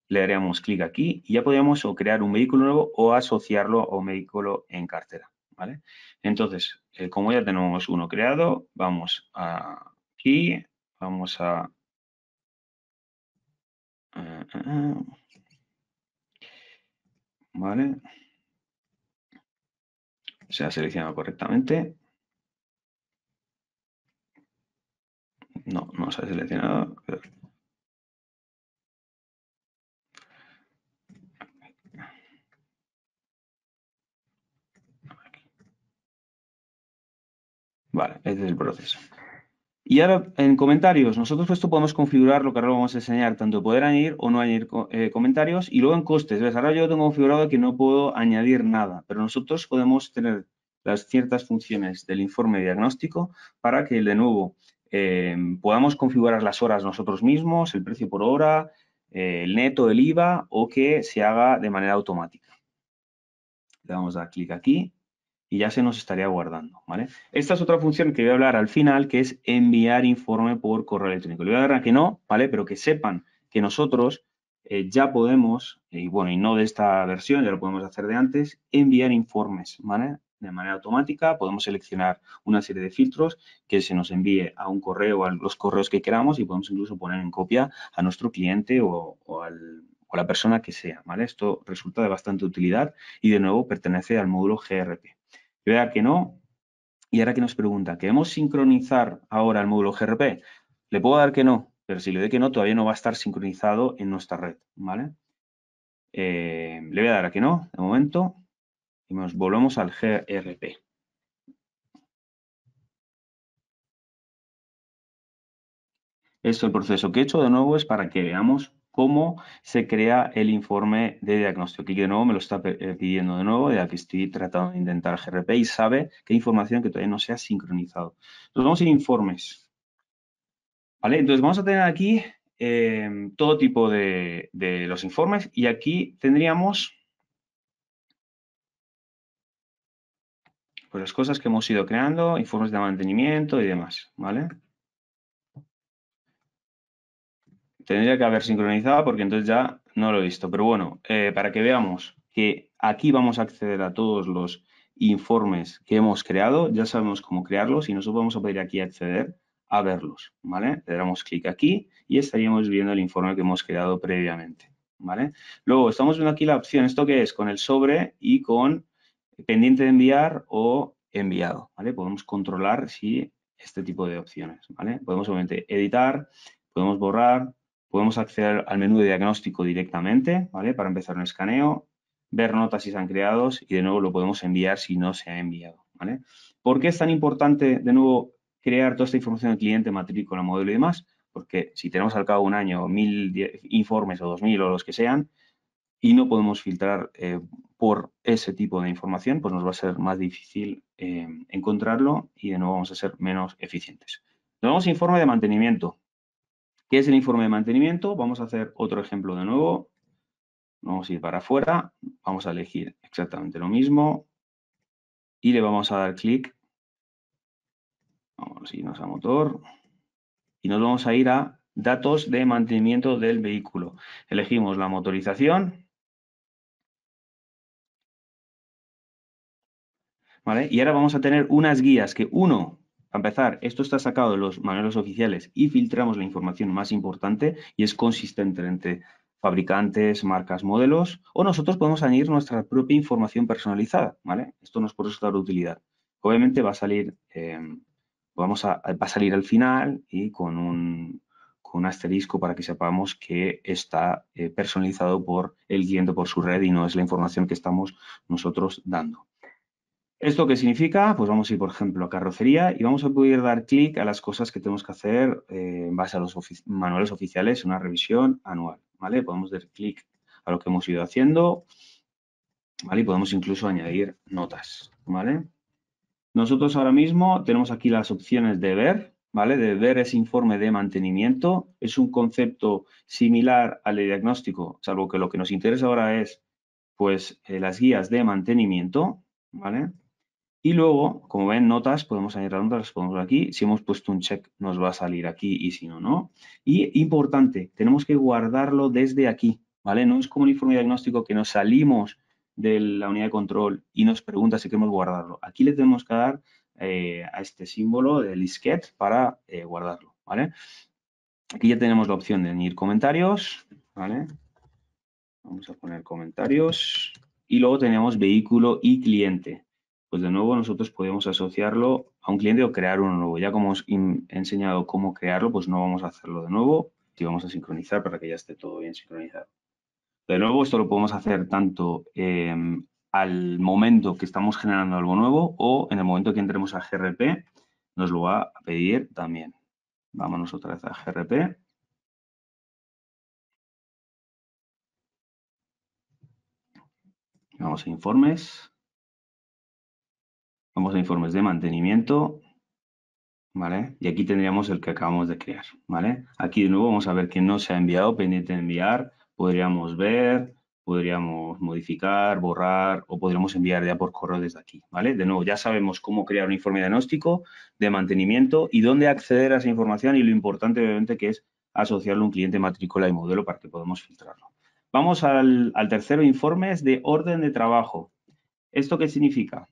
le daríamos clic aquí y ya podríamos o crear un vehículo nuevo o asociarlo a un vehículo en cartera, ¿vale? Entonces, eh, como ya tenemos uno creado, vamos a aquí, vamos a... Eh, eh, ¿Vale? Se ha seleccionado correctamente. No, no se ha seleccionado. Vale, ese es el proceso. Y ahora en comentarios, nosotros esto podemos configurar lo que ahora vamos a enseñar, tanto poder añadir o no añadir eh, comentarios y luego en costes. ¿ves? Ahora yo tengo configurado que no puedo añadir nada, pero nosotros podemos tener las ciertas funciones del informe diagnóstico para que de nuevo eh, podamos configurar las horas nosotros mismos, el precio por hora, eh, el neto, el IVA o que se haga de manera automática. Le vamos a dar clic aquí y ya se nos estaría guardando. ¿vale? Esta es otra función que voy a hablar al final, que es enviar informe por correo electrónico. Le voy a dar que no, ¿vale? pero que sepan que nosotros eh, ya podemos, y bueno, y no de esta versión, ya lo podemos hacer de antes, enviar informes, ¿vale? de manera automática, podemos seleccionar una serie de filtros que se nos envíe a un correo, a los correos que queramos y podemos incluso poner en copia a nuestro cliente o, a la persona que sea, ¿vale? Esto resulta de bastante utilidad y de nuevo pertenece al módulo GRP. Le voy a dar que no y ahora que nos pregunta, ¿queremos sincronizar ahora el módulo GRP? Le puedo dar que no, pero si le doy que no todavía no va a estar sincronizado en nuestra red, ¿vale? Eh, le voy a dar a que no, de momento, y nos volvemos al GRP. Esto, el proceso que he hecho de nuevo es para que veamos cómo se crea el informe de diagnóstico. Aquí de nuevo me lo está eh, pidiendo de nuevo, ya que estoy tratando de intentar GRP y sabe qué información que todavía no se ha sincronizado. Entonces vamos a ir a informes. ¿Vale? Entonces vamos a tener aquí eh, todo tipo de los informes y aquí tendríamos pues las cosas que hemos ido creando, informes de mantenimiento y demás, ¿vale? Tendría que haber sincronizado porque entonces ya no lo he visto. Pero bueno, eh, para que veamos que aquí vamos a acceder a todos los informes que hemos creado, ya sabemos cómo crearlos y nosotros vamos a pedir aquí acceder a verlos, ¿vale? Le damos clic aquí y estaríamos viendo el informe que hemos creado previamente, ¿vale? Luego, estamos viendo aquí la opción, ¿esto qué es? Con el sobre y con pendiente de enviar o enviado, ¿vale? Podemos controlar si este tipo de opciones, Podemos obviamente editar, podemos borrar, podemos acceder al menú de diagnóstico directamente, ¿vale? Para empezar un escaneo, ver notas si se han creado y de nuevo lo podemos enviar si no se ha enviado, ¿vale? ¿Por qué es tan importante de nuevo crear toda esta información del cliente, matrícula, modelo y demás? Porque si tenemos al cabo un año mil informes o dos mil o los que sean, y no podemos filtrar eh, por ese tipo de información, pues nos va a ser más difícil eh, encontrarlo y de nuevo vamos a ser menos eficientes. Nos vamos informe de mantenimiento. ¿Qué es el informe de mantenimiento? Vamos a hacer otro ejemplo de nuevo. Vamos a ir para afuera, vamos a elegir exactamente lo mismo y le vamos a dar clic. Vamos a irnos a motor y nos vamos a ir a datos de mantenimiento del vehículo. Elegimos la motorización, Y ahora vamos a tener unas guías que, uno, para empezar, esto está sacado de los manuales oficiales y filtramos la información más importante y es consistente entre fabricantes, marcas, modelos, o nosotros podemos añadir nuestra propia información personalizada, ¿vale? Esto nos puede resultar de utilidad. Obviamente va a salir, em, vamos a, va a salir al final y con un, con un asterisco para que sepamos que está eh, personalizado por el cliente, por su red y no es la información que estamos nosotros dando. ¿Esto qué significa? Pues vamos a ir, por ejemplo, a carrocería y vamos a poder dar clic a las cosas que tenemos que hacer eh, en base a los manuales oficiales una revisión anual, ¿vale? Podemos dar clic a lo que hemos ido haciendo, ¿vale? Y podemos incluso añadir notas, ¿vale? Nosotros ahora mismo tenemos aquí las opciones de ver, ¿vale? De ver ese informe de mantenimiento. Es un concepto similar al de diagnóstico, salvo que lo que nos interesa ahora es, pues, eh, las guías de mantenimiento, ¿vale? Y luego, como ven, notas, podemos añadir las notas, las podemos aquí. Si hemos puesto un check, nos va a salir aquí y si no, no. Y importante, tenemos que guardarlo desde aquí, ¿vale? No es como un informe diagnóstico que nos salimos de la unidad de control y nos pregunta si queremos guardarlo. Aquí le tenemos que dar eh, a este símbolo del isket para eh, guardarlo, ¿vale? Aquí ya tenemos la opción de añadir comentarios, ¿vale? Vamos a poner comentarios y luego tenemos vehículo y cliente, pues de nuevo nosotros podemos asociarlo a un cliente o crear uno nuevo. Ya como os he enseñado cómo crearlo, pues no vamos a hacerlo de nuevo y vamos a sincronizar para que ya esté todo bien sincronizado. De nuevo, esto lo podemos hacer tanto em, al momento que estamos generando algo nuevo o en el momento que entremos a GRP, nos lo va a pedir también. Vámonos otra vez a GRP. Vamos a informes informes de mantenimiento, ¿vale? Y aquí tendríamos el que acabamos de crear, ¿vale? Aquí de nuevo vamos a ver quién no se ha enviado, pendiente de enviar, podríamos ver, podríamos modificar, borrar o podríamos enviar ya por correo desde aquí, ¿vale? De nuevo, ya sabemos cómo crear un informe diagnóstico de mantenimiento y dónde acceder a esa información y lo importante obviamente que es asociarlo a un cliente matrícula y modelo para que podamos filtrarlo. Vamos al, al tercero, informes de orden de trabajo. ¿Esto qué significa?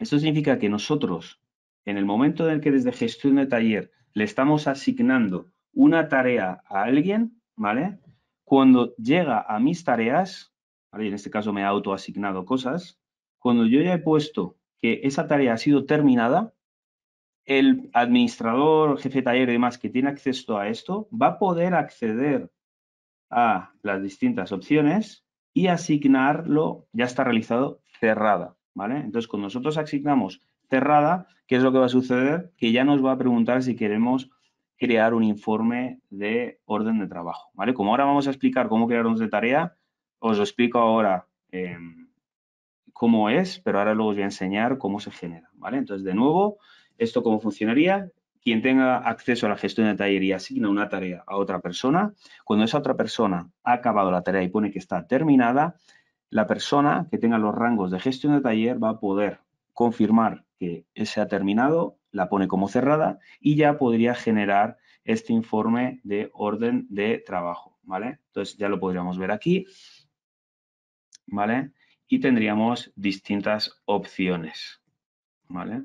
Esto significa que nosotros, en el momento en el que desde gestión de taller le estamos asignando una tarea a alguien, ¿vale? Cuando llega a mis tareas, en este caso me ha autoasignado cosas, cuando yo ya he puesto que esa tarea ha sido terminada, el administrador, jefe de taller y demás que tiene acceso a esto va a poder acceder a las distintas opciones y asignarlo, ya está realizado, cerrada. Entonces, cuando nosotros asignamos cerrada, ¿qué es lo que va a suceder? Que ya nos va a preguntar si queremos crear un informe de orden de trabajo, ¿vale? Como ahora vamos a explicar cómo crear orden de tarea, os lo explico ahora em, cómo es, pero ahora luego os voy a enseñar cómo se genera, ¿vale? Entonces, de nuevo, esto cómo funcionaría. Quien tenga acceso a la gestión de taller y asigna una tarea a otra persona, cuando esa otra persona ha acabado la tarea y pone que está terminada, la persona que tenga los rangos de gestión de taller va a poder confirmar que se ha terminado, la pone como cerrada y ya podría generar este informe de orden de trabajo, ¿vale? Entonces ya lo podríamos ver aquí, ¿vale? Y tendríamos distintas opciones, ¿vale?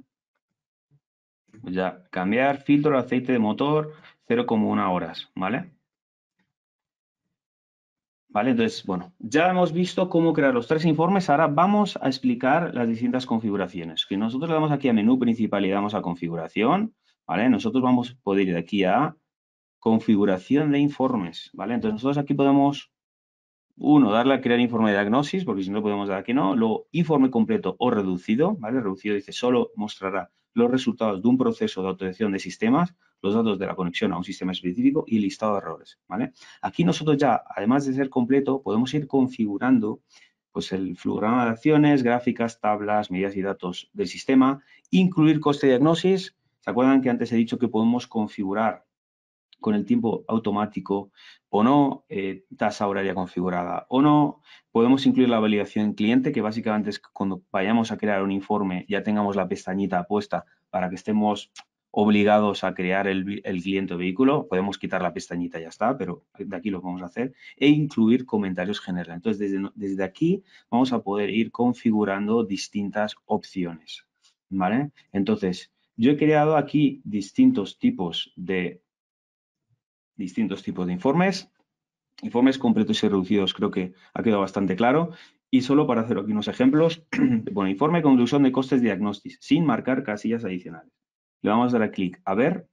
Pues ya cambiar filtro de aceite de motor 0,1 horas, ¿vale? Entonces, bueno, ya hemos visto cómo crear los tres informes. Ahora vamos a explicar las distintas configuraciones. Que nosotros le damos aquí a menú principal y damos a configuración. ¿Vale? Nosotros vamos a poder ir aquí a configuración de informes. ¿Vale? Entonces, nosotros aquí podemos, uno, darle a crear informe de diagnosis, porque si no podemos dar aquí no. Luego, informe completo o reducido. ¿Vale? Reducido dice solo mostrará los resultados de un proceso de autorización de sistemas los datos de la conexión a un sistema específico y listado de errores, ¿vale? Aquí nosotros ya, además de ser completo, podemos ir configurando pues el flujograma de acciones, gráficas, tablas, medidas y datos del sistema, incluir coste de diagnosis. ¿Se acuerdan que antes he dicho que podemos configurar con el tiempo automático o no, eh, tasa horaria configurada o no? Podemos incluir la validación cliente, que básicamente es cuando vayamos a crear un informe ya tengamos la pestañita puesta para que estemos obligados a crear el, cliente vehículo. Podemos quitar la pestañita y ya está, pero de aquí lo vamos a hacer. E incluir comentarios generales. Entonces, desde, aquí vamos a poder ir configurando distintas opciones. ¿Vale? Entonces, yo he creado aquí distintos tipos de distintos tipos de informes. Informes completos y reducidos creo que ha quedado bastante claro. Y solo para hacer aquí unos ejemplos, bueno, informe de conclusión de costes de diagnósticos sin marcar casillas adicionales. Le vamos a dar clic a ver.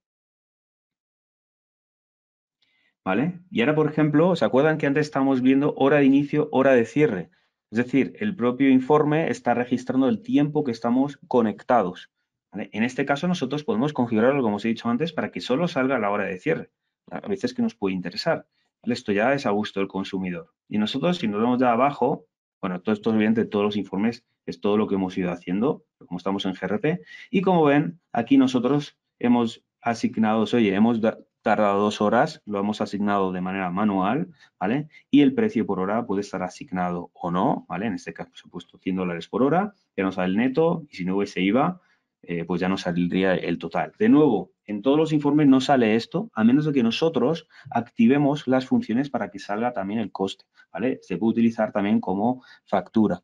¿Vale? Y ahora, por ejemplo, ¿se acuerdan que antes estábamos viendo hora de inicio, hora de cierre? Es decir, el propio informe está registrando el tiempo que estamos conectados. En este caso, nosotros podemos configurarlo, como os he dicho antes, para que solo salga la hora de cierre. A veces que nos puede interesar. Esto ya es a gusto del consumidor. Y nosotros, si nos vemos ya abajo, bueno, todo esto, obviamente, todos los informes es todo lo que hemos ido haciendo, como estamos en GRP. Y como ven, aquí nosotros hemos asignado, oye, hemos tardado dos horas, lo hemos asignado de manera manual, ¿vale? Y el precio por hora puede estar asignado o no, ¿vale? En este caso, por supuesto, 100 dólares por hora, que nos da el neto y si no ese IVA, eh, pues ya no saldría el total. De nuevo, en todos los informes no sale esto, a menos de que nosotros activemos las funciones para que salga también el coste, ¿vale? Se puede utilizar también como factura.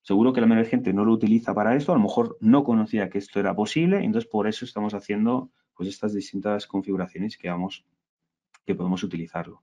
Seguro que la mayoría de gente no lo utiliza para esto, a lo mejor no conocía que esto era posible, entonces por eso estamos haciendo pues estas distintas configuraciones que vamos, que podemos utilizarlo,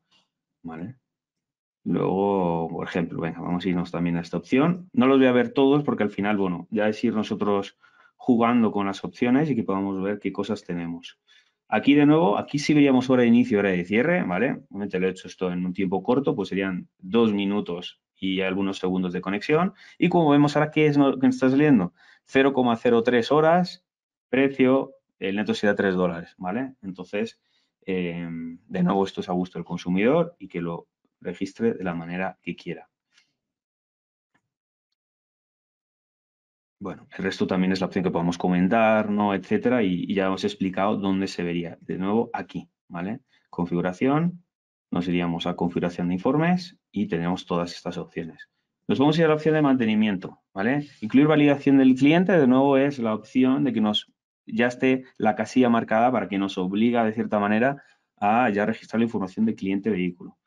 Luego, por ejemplo, venga, vamos a irnos también a esta opción. No los voy a ver todos porque al final, bueno, ya es ir nosotros jugando con las opciones y que podamos ver qué cosas tenemos. Aquí de nuevo, aquí sí veíamos hora de inicio, hora de cierre, ¿vale? Obviamente le he hecho esto en un tiempo corto, pues serían dos minutos y algunos segundos de conexión. Y como vemos ahora, ¿qué es lo que nos está saliendo? 0,03 horas, precio, el neto será 3 dólares, ¿vale? Entonces, eh, de nuevo, esto es a gusto del consumidor y que lo registre de la manera que quiera. bueno, el resto también es la opción que podemos comentar, ¿no? Etcétera, y, ya hemos explicado dónde se vería. De nuevo, aquí, ¿vale? Configuración, nos iríamos a configuración de informes y tenemos todas estas opciones. Nos vamos a ir a la opción de mantenimiento, ¿vale? Incluir validación del cliente, de nuevo, es la opción de que nos ya esté la casilla marcada para que nos obliga, de cierta manera, a ya registrar la información de cliente vehículo.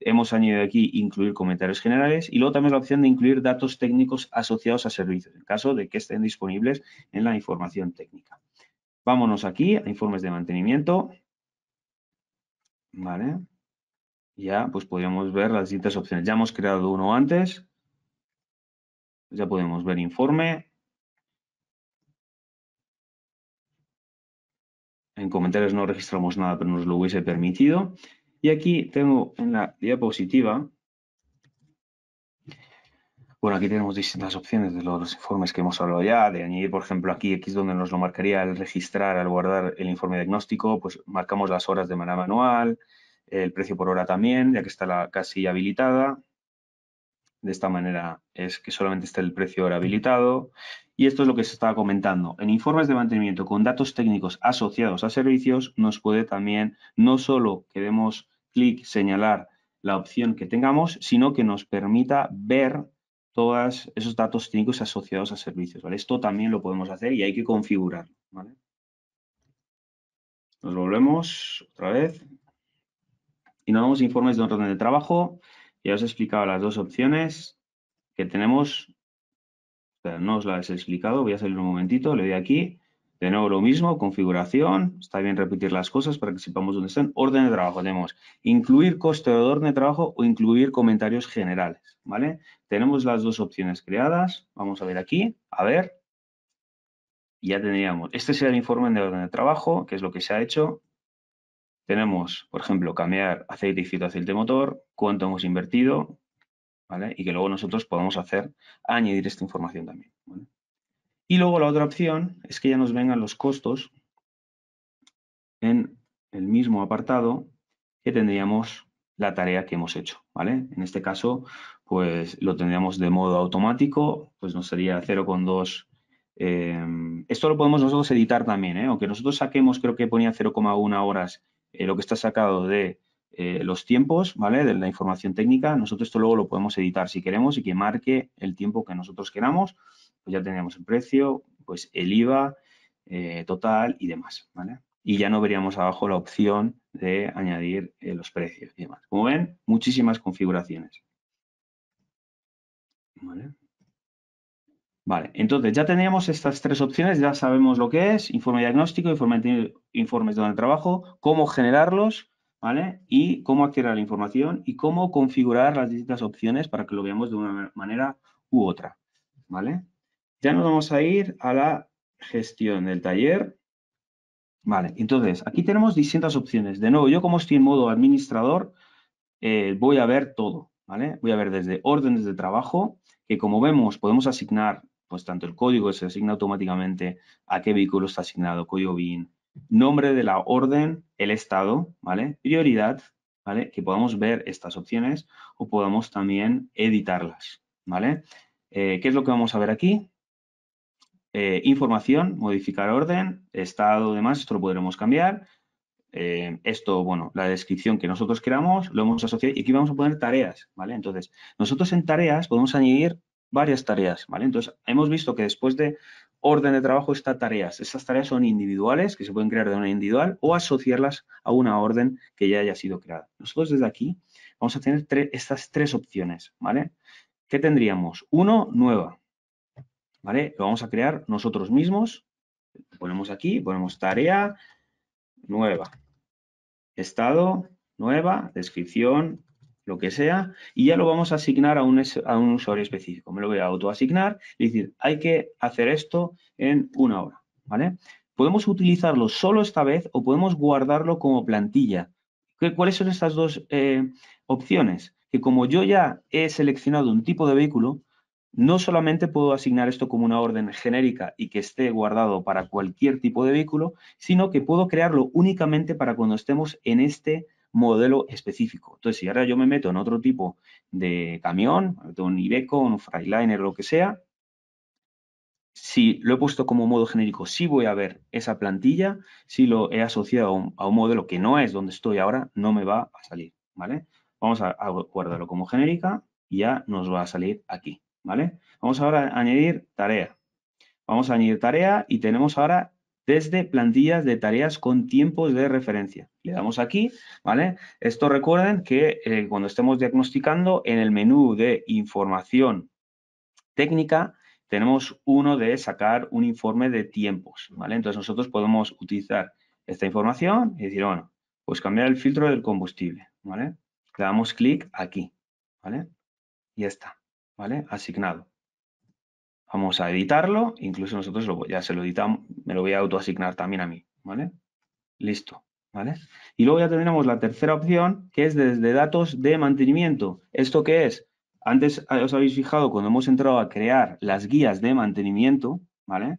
Hemos añadido aquí incluir comentarios generales y luego también la opción de incluir datos técnicos asociados a servicios, en caso de que estén disponibles en la información técnica. Vámonos aquí a informes de mantenimiento. Vale. Ya, pues podríamos ver las distintas opciones. Ya hemos creado uno antes. Ya podemos ver informe. En comentarios no registramos nada, pero nos lo hubiese permitido. Y aquí tengo en la diapositiva, bueno, aquí tenemos distintas opciones de los informes que hemos hablado ya, de añadir, por ejemplo, aquí, X es donde nos lo marcaría al registrar, al guardar el informe diagnóstico, pues marcamos las horas de manera manual, el precio por hora también, ya que está la casilla habilitada. De esta manera es que solamente está el precio hora habilitado. Y esto es lo que se estaba comentando. En informes de mantenimiento con datos técnicos asociados a servicios nos puede también, no solo que clic, señalar la opción que tengamos, sino que nos permita ver todos esos datos técnicos asociados a servicios. Esto también lo podemos hacer y hay que configurar. Nos volvemos otra vez y nos damos informes de orden de trabajo. Ya os he explicado las dos opciones que tenemos. no os las he explicado, voy a salir un momentito, le doy aquí de nuevo lo mismo, configuración, está bien repetir las cosas para que sepamos dónde están. Orden de trabajo, tenemos incluir coste de orden de trabajo o incluir comentarios generales, ¿vale? Tenemos las dos opciones creadas, vamos a ver aquí, a ver. Ya tendríamos, este sería el informe de orden de trabajo, que es lo que se ha hecho. Tenemos, por ejemplo, cambiar aceite y de motor, cuánto hemos invertido, ¿vale? Y que luego nosotros podamos hacer, añadir esta información también, y luego la otra opción es que ya nos vengan los costos en el mismo apartado que tendríamos la tarea que hemos hecho, ¿vale? En este caso, pues lo tendríamos de modo automático, pues nos sería 0,2. Eh, esto lo podemos nosotros editar también, ¿eh? Aunque nosotros saquemos, creo que ponía 0,1 horas eh, lo que está sacado de los tiempos, ¿vale? De la información técnica, nosotros esto luego lo podemos editar si queremos y que marque el tiempo que nosotros queramos pues ya teníamos el precio, pues el IVA eh, total y demás, Y ya no veríamos abajo la opción de añadir eh, los precios y demás. Como ven, muchísimas configuraciones. ¿Vale? entonces ya teníamos estas tres opciones, ya sabemos lo que es, informe diagnóstico, informe, informes de donde trabajo, cómo generarlos, ¿vale? Y cómo acceder a la información y cómo configurar las distintas opciones para que lo veamos de una manera u otra, ¿vale? Ya nos vamos a ir a la gestión del taller. Vale, entonces, aquí tenemos distintas opciones. De nuevo, yo como estoy en modo administrador, eh, voy a ver todo, ¿vale? Voy a ver desde órdenes de trabajo, que como vemos podemos asignar, pues tanto el código se asigna automáticamente a qué vehículo está asignado, código BIN, nombre de la orden, el estado, ¿vale? Prioridad, ¿vale? Que podamos ver estas opciones o podamos también editarlas, ¿vale? Eh, ¿Qué es lo que vamos a ver aquí? Eh, información, modificar orden, estado, demás, esto lo podremos cambiar. Eh, esto, bueno, la descripción que nosotros queramos, lo hemos asociado y aquí vamos a poner tareas, ¿vale? Entonces, nosotros en tareas podemos añadir varias tareas, ¿vale? Entonces, hemos visto que después de orden de trabajo está tareas. Estas tareas son individuales, que se pueden crear de una individual o asociarlas a una orden que ya haya sido creada. Nosotros desde aquí vamos a tener estas tres opciones, ¿vale? ¿Qué tendríamos? Uno, nueva, lo vamos a crear nosotros mismos. Ponemos aquí, ponemos tarea nueva, estado nueva, descripción, lo que sea, y ya lo vamos a asignar a un, a un usuario específico. Me lo voy a autoasignar y decir, hay que hacer esto en una hora, ¿vale? Podemos utilizarlo solo esta vez o podemos guardarlo como plantilla. ¿Cuáles son estas dos eh, opciones? Que como yo ya he seleccionado un tipo de vehículo, no solamente puedo asignar esto como una orden genérica y que esté guardado para cualquier tipo de vehículo, sino que puedo crearlo únicamente para cuando estemos en este modelo específico. Entonces, si ahora yo me meto en otro tipo de camión, un Iveco, un Freiliner, lo que sea, si lo he puesto como modo genérico, sí voy a ver esa plantilla, si lo he asociado a un, modelo que no es donde estoy ahora, no me va a salir, ¿vale? Vamos a guardarlo como genérica y ya nos va a salir aquí. ¿vale? Vamos ahora a añadir tarea. Vamos a añadir tarea y tenemos ahora desde plantillas de tareas con tiempos de referencia. Le damos aquí, ¿vale? Esto recuerden que eh, cuando estemos diagnosticando en el menú de información técnica, tenemos uno de sacar un informe de tiempos, ¿vale? Entonces nosotros podemos utilizar esta información y decir, bueno, pues cambiar el filtro del combustible, ¿vale? Le damos clic aquí, ¿vale? Y ya está. ¿vale? Asignado. Vamos a editarlo, incluso nosotros ya se lo editamos, me lo voy a autoasignar también a mí, ¿vale? Listo, ¿vale? Y luego ya tenemos la tercera opción, que es desde datos de mantenimiento. ¿Esto qué es? Antes eh, os habéis fijado, cuando hemos entrado a crear las guías de mantenimiento, ¿vale?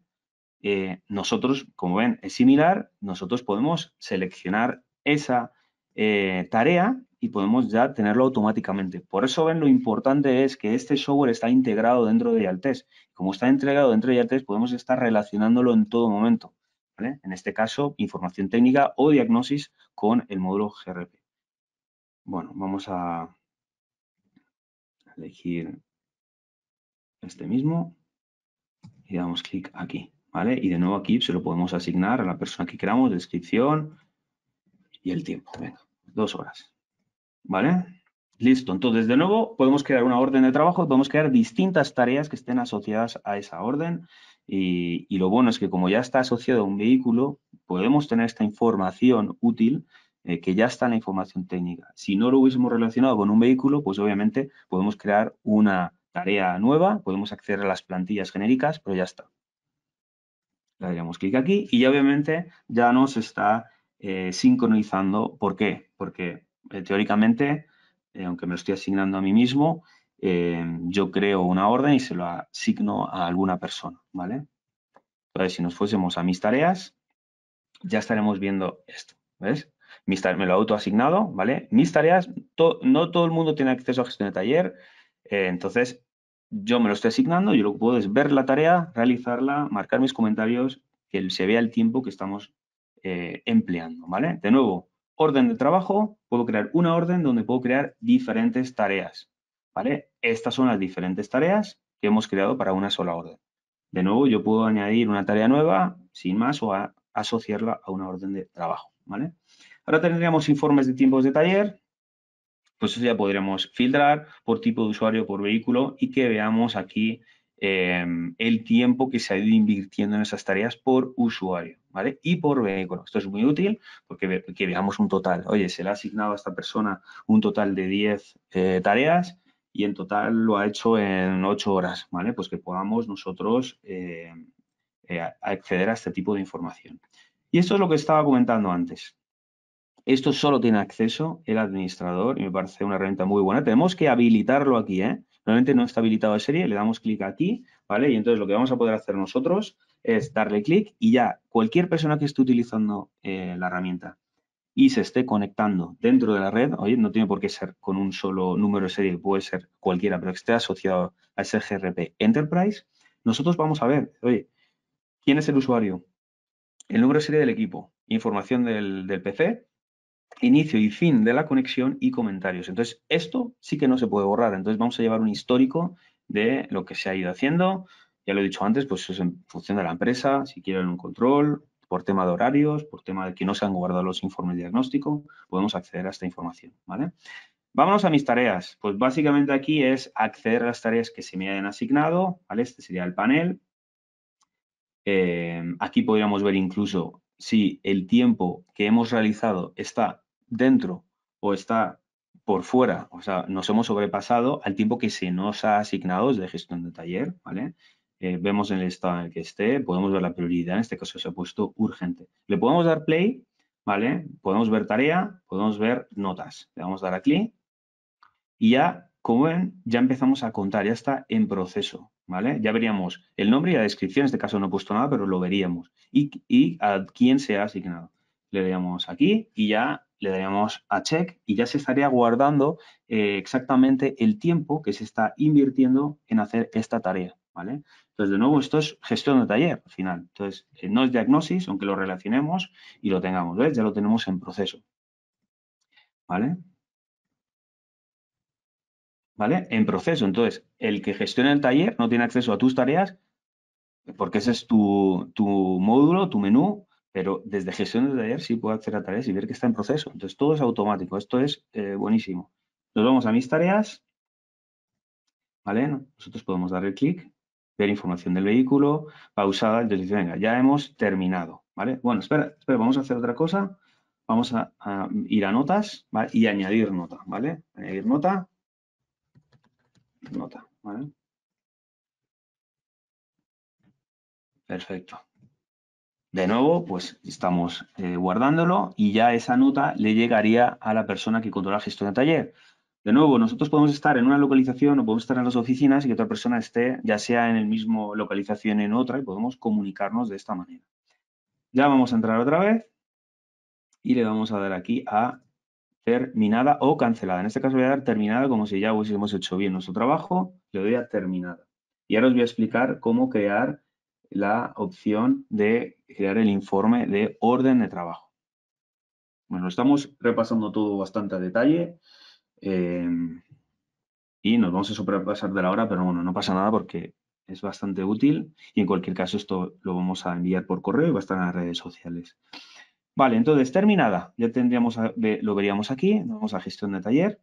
Eh, nosotros, como ven, es similar, nosotros podemos seleccionar esa eh, tarea y podemos ya tenerlo automáticamente. Por eso ven lo importante es que este software está integrado dentro de Yaltest. Como está integrado dentro de Yaltest, podemos estar relacionándolo en todo momento. En este caso, información técnica o diagnosis con el módulo GRP. Bueno, vamos a elegir este mismo y damos clic aquí. ¿Vale? Y de nuevo aquí se lo podemos asignar a la persona que queramos, descripción y el tiempo. Venga, dos horas. ¿Vale? Listo. Entonces, de nuevo, podemos crear una orden de trabajo, podemos crear distintas tareas que estén asociadas a esa orden. Y, lo bueno es que como ya está asociado a un vehículo, podemos tener esta información útil eh, que ya está en la información técnica. Si no lo hubiésemos relacionado con un vehículo, pues obviamente podemos crear una tarea nueva, podemos acceder a las plantillas genéricas, pero ya está. Le daríamos clic aquí y ya obviamente ya nos está eh, sincronizando. ¿Por qué? Porque eh, teóricamente, eh, aunque me lo estoy asignando a mí mismo, eh, yo creo una orden y se lo asigno a alguna persona, ¿vale? Entonces, si nos fuésemos a mis tareas, ya estaremos viendo esto, ¿ves? me lo auto ¿vale? Mis tareas, no todo el mundo tiene acceso a gestión de taller, entonces yo me lo estoy asignando, yo lo que puedo es ver la tarea, realizarla, marcar mis comentarios, que se vea el tiempo que estamos empleando, ¿vale? De nuevo, orden de trabajo, puedo crear una orden donde puedo crear diferentes tareas. ¿Vale? Estas son las diferentes tareas que hemos creado para una sola orden. De nuevo, yo puedo añadir una tarea nueva, sin más, o asociarla a una orden de trabajo. ¿Vale? Ahora tendríamos informes de tiempos de taller, pues eso ya podríamos filtrar por tipo de usuario, por vehículo y que veamos aquí Em, el tiempo que se ha ido invirtiendo en esas tareas por usuario, ¿vale? Y por vehículo. Esto es muy útil porque veamos un total. Oye, se le ha asignado a esta persona un total de 10 eh, tareas y en total lo ha hecho en 8 horas, ¿vale? Pues que podamos nosotros eh, eh, acceder a este tipo de información. Y esto es lo que estaba comentando antes. Esto solo tiene acceso el administrador y me parece una herramienta muy buena. Tenemos que habilitarlo aquí, ¿eh? Normalmente no está habilitado de serie, le damos clic aquí, ¿vale? Y entonces lo que vamos a poder hacer nosotros es darle clic y ya cualquier persona que esté utilizando eh, la herramienta y se esté conectando dentro de la red, oye, no tiene por qué ser con un solo número de serie, puede ser cualquiera, pero que esté asociado a ese GRP Enterprise, nosotros vamos a ver, oye, quién es el usuario, el número de serie del equipo, información del PC inicio y fin de la conexión y comentarios. Entonces, esto sí que no se puede borrar. Entonces, vamos a llevar un histórico de lo que se ha ido haciendo. Ya lo he dicho antes, pues es en función de la empresa, si quieren un control, por tema de horarios, por tema de que no se han guardado los informes de diagnóstico, podemos acceder a esta información, ¿vale? Vámonos a mis tareas. Pues básicamente aquí es acceder a las tareas que se me hayan asignado, ¿vale? Este sería el panel. Eh, aquí podríamos ver incluso si el tiempo que hemos realizado está dentro o está por fuera, o sea, nos hemos sobrepasado al tiempo que se nos ha asignado de gestión de taller, ¿vale? Eh, vemos en el estado en el que esté, podemos ver la prioridad, en este caso se ha puesto urgente. Le podemos dar play, ¿vale? Podemos ver tarea, podemos ver notas. Le vamos a dar a clic y ya, como ven, ya empezamos a contar, ya está en proceso, ¿vale? Ya veríamos el nombre y la descripción, en este caso no he puesto nada, pero lo veríamos. Y, y a quién se ha asignado. Le damos aquí y ya le daríamos a check y ya se estaría guardando eh, exactamente el tiempo que se está invirtiendo en hacer esta tarea, ¿vale? Entonces, de nuevo, esto es gestión de taller al final. Entonces, eh, no es diagnosis, aunque lo relacionemos y lo tengamos, ¿ves? Ya lo tenemos en proceso, ¿vale? ¿Vale? En proceso. Entonces, el que gestiona el taller no tiene acceso a tus tareas porque ese es tu, tu módulo, tu menú pero desde gestión de taller sí puedo hacer a tareas y ver que está en proceso. Entonces, todo es automático. Esto es eh, buenísimo. Nos vamos a mis tareas. ¿Vale? Nosotros podemos dar el clic, ver información del vehículo, pausada. Entonces, venga, ya hemos terminado. ¿Vale? Bueno, espera, espera, vamos a hacer otra cosa. Vamos a, ir a notas y añadir nota. ¿Vale? Añadir nota. Nota. ¿Vale? Perfecto. De nuevo, pues estamos eh, guardándolo y ya esa nota le llegaría a la persona que controla la gestión de taller. De nuevo, nosotros podemos estar en una localización o podemos estar en las oficinas y que otra persona esté ya sea en el mismo localización en otra y podemos comunicarnos de esta manera. Ya vamos a entrar otra vez y le vamos a dar aquí a terminada o cancelada. En este caso voy a dar terminada como si ya hubiésemos hecho bien nuestro trabajo. Le doy a terminada. Y ahora os voy a explicar cómo crear la opción de crear el informe de orden de trabajo. Bueno, estamos repasando todo bastante a detalle em, y nos vamos a sobrepasar de la hora, pero bueno, no pasa nada porque es bastante útil y en cualquier caso esto lo vamos a enviar por correo y va a estar en las redes sociales. Vale, entonces terminada, ya tendríamos, lo veríamos aquí, vamos a gestión de taller,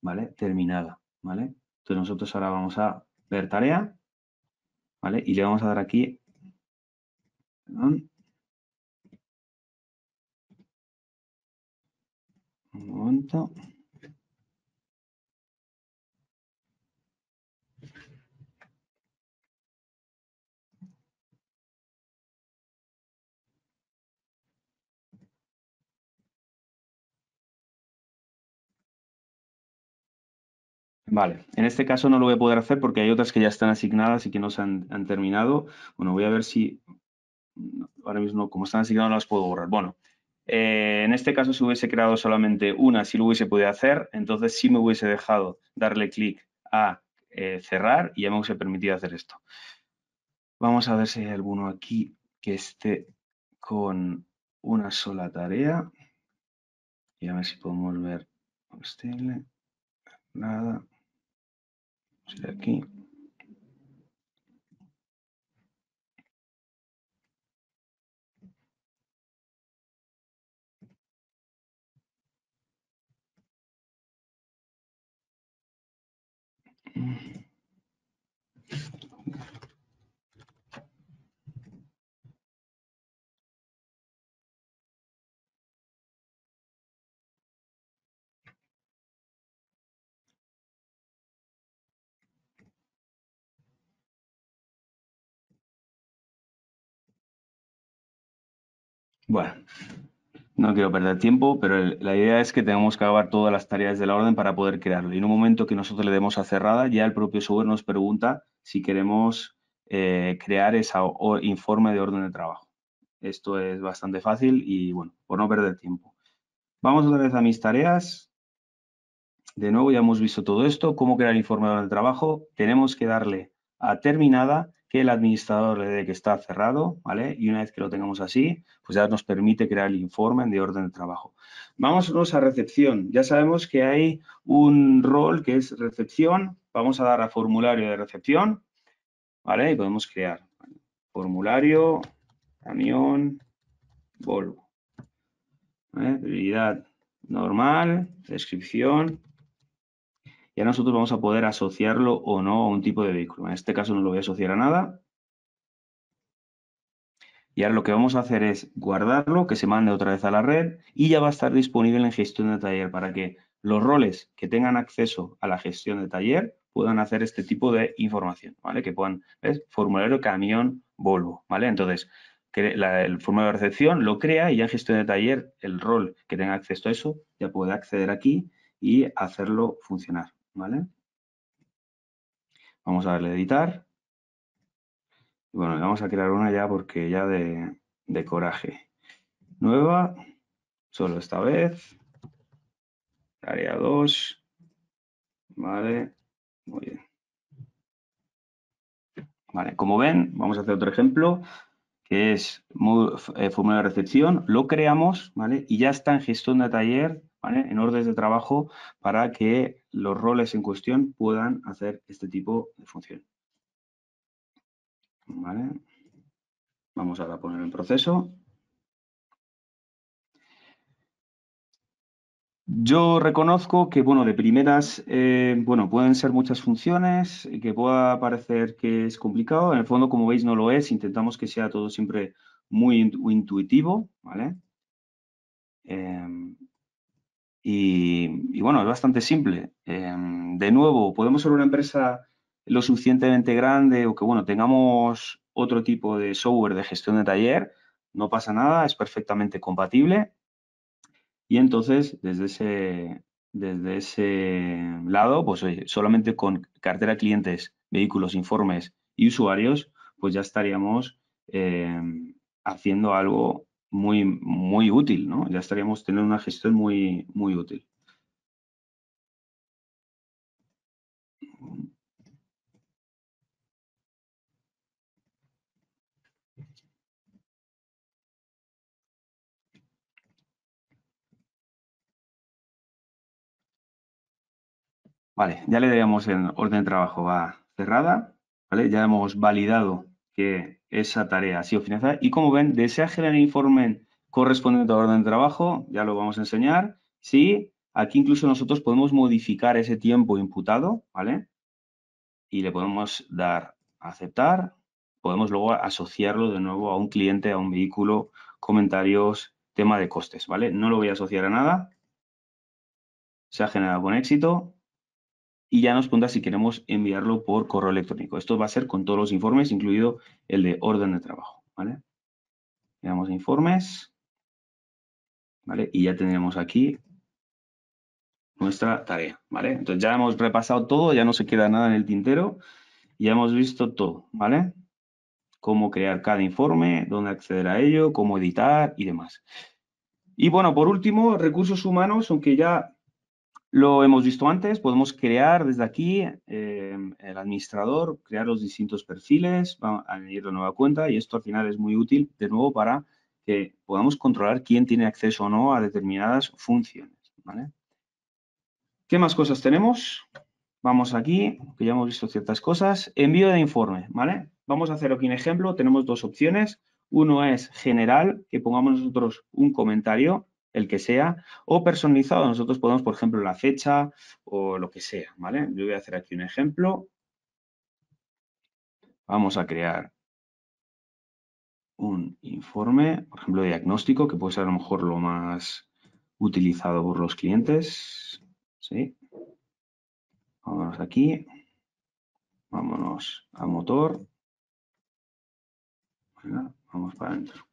¿vale? Terminada, ¿vale? Entonces nosotros ahora vamos a ver tarea ¿vale? Y le vamos a dar aquí, perdón, un momento. Vale, en este caso no lo voy a poder hacer porque hay otras que ya están asignadas y que no se han, terminado. Bueno, voy a ver si ahora mismo como están asignadas no las puedo borrar. Bueno, eh, en este caso si hubiese creado solamente una, si lo hubiese podido hacer, entonces sí me hubiese dejado darle clic a eh, cerrar y ya me hubiese permitido hacer esto. Vamos a ver si hay alguno aquí que esté con una sola tarea. Y a ver si podemos ver. Nada aquí. Bueno, no quiero perder tiempo, pero la idea es que tenemos que acabar todas las tareas de la orden para poder crearlo. Y en un momento que nosotros le demos a cerrada, ya el propio software nos pregunta si queremos eh, crear ese informe de orden de trabajo. Esto es bastante fácil y, bueno, por no perder tiempo. Vamos otra vez a mis tareas. De nuevo, ya hemos visto todo esto, cómo crear el informe de orden de trabajo. Tenemos que darle a terminada que el administrador le dé que está cerrado, ¿vale? Y una vez que lo tengamos así, pues ya nos permite crear el informe de orden de trabajo. Vámonos a recepción. Ya sabemos que hay un rol que es recepción. Vamos a dar a formulario de recepción, ¿vale? Y podemos crear formulario, camión, Volvo. ¿Vale? Prioridad normal, descripción, ya nosotros vamos a poder asociarlo o no a un tipo de vehículo. En este caso no lo voy a asociar a nada. Y ahora lo que vamos a hacer es guardarlo, que se mande otra vez a la red y ya va a estar disponible en gestión de taller para que los roles que tengan acceso a la gestión de taller puedan hacer este tipo de información, ¿vale? Que puedan, ¿ves? Formulario camión Volvo, ¿vale? Entonces, el formulario de recepción lo crea y ya en gestión de taller el rol que tenga acceso a eso ya puede acceder aquí y hacerlo funcionar. ¿vale? Vamos a darle a editar. Bueno, le vamos a crear una ya porque ya de, coraje. Nueva, solo esta vez. Área 2. Vale, muy bien. Vale, como ven, vamos a hacer otro ejemplo que es eh, formulario de recepción, lo creamos, ¿vale? Y ya está en gestión de taller en órdenes de trabajo para que los roles en cuestión puedan hacer este tipo de función. Vamos ahora a poner en proceso. Yo reconozco que, bueno, de primeras, eh, bueno, pueden ser muchas funciones, que pueda parecer que es complicado. En el fondo, como veis, no lo es. Intentamos que sea todo siempre muy intuitivo, ¿vale? Em, y, bueno, es bastante simple. Em, de nuevo, podemos ser una empresa lo suficientemente grande o que, bueno, tengamos otro tipo de software de gestión de taller, no pasa nada, es perfectamente compatible. Y entonces, desde ese, desde ese lado, pues solamente con cartera clientes, vehículos, informes y usuarios, pues ya estaríamos em, haciendo algo muy, muy útil, ¿no? Ya estaríamos teniendo una gestión muy, muy útil. Vale, ya le daríamos en orden de trabajo a cerrada, ¿vale? Ya hemos validado que esa tarea ha sido financiada. Y como ven, desea generar el informe correspondiente a orden de trabajo, ya lo vamos a enseñar. Sí, aquí incluso nosotros podemos modificar ese tiempo imputado, ¿vale? Y le podemos dar a aceptar. Podemos luego asociarlo de nuevo a un cliente, a un vehículo, comentarios, tema de costes, ¿vale? No lo voy a asociar a nada. Se ha generado con éxito y ya nos pondrá si queremos enviarlo por correo electrónico. Esto va a ser con todos los informes, incluido el de orden de trabajo. ¿vale? Le damos informes. Y ya tenemos aquí nuestra tarea. ¿vale? Entonces ya hemos repasado todo, ya no se queda nada en el tintero. Ya hemos visto todo. ¿vale? Cómo crear cada informe, dónde acceder a ello, cómo editar y demás. Y bueno, por último, recursos humanos, aunque ya lo hemos visto antes, podemos crear desde aquí em, el administrador, crear los distintos perfiles, añadir la nueva cuenta y esto al final es muy útil de nuevo para que podamos controlar quién tiene acceso o no a determinadas funciones. ¿Qué más cosas tenemos? Vamos aquí, que ya hemos visto ciertas cosas. Envío de informe, ¿vale? Vamos a hacer aquí un ejemplo. Tenemos dos opciones. Uno es general, que pongamos nosotros un comentario el que sea, o personalizado. Nosotros podemos, por ejemplo, la fecha o lo que sea, ¿vale? Yo voy a hacer aquí un ejemplo. Vamos a crear un informe, por ejemplo, diagnóstico, que puede ser a lo mejor lo más utilizado por los clientes. ¿sí? Vámonos aquí. Vámonos a motor. Vamos para adentro.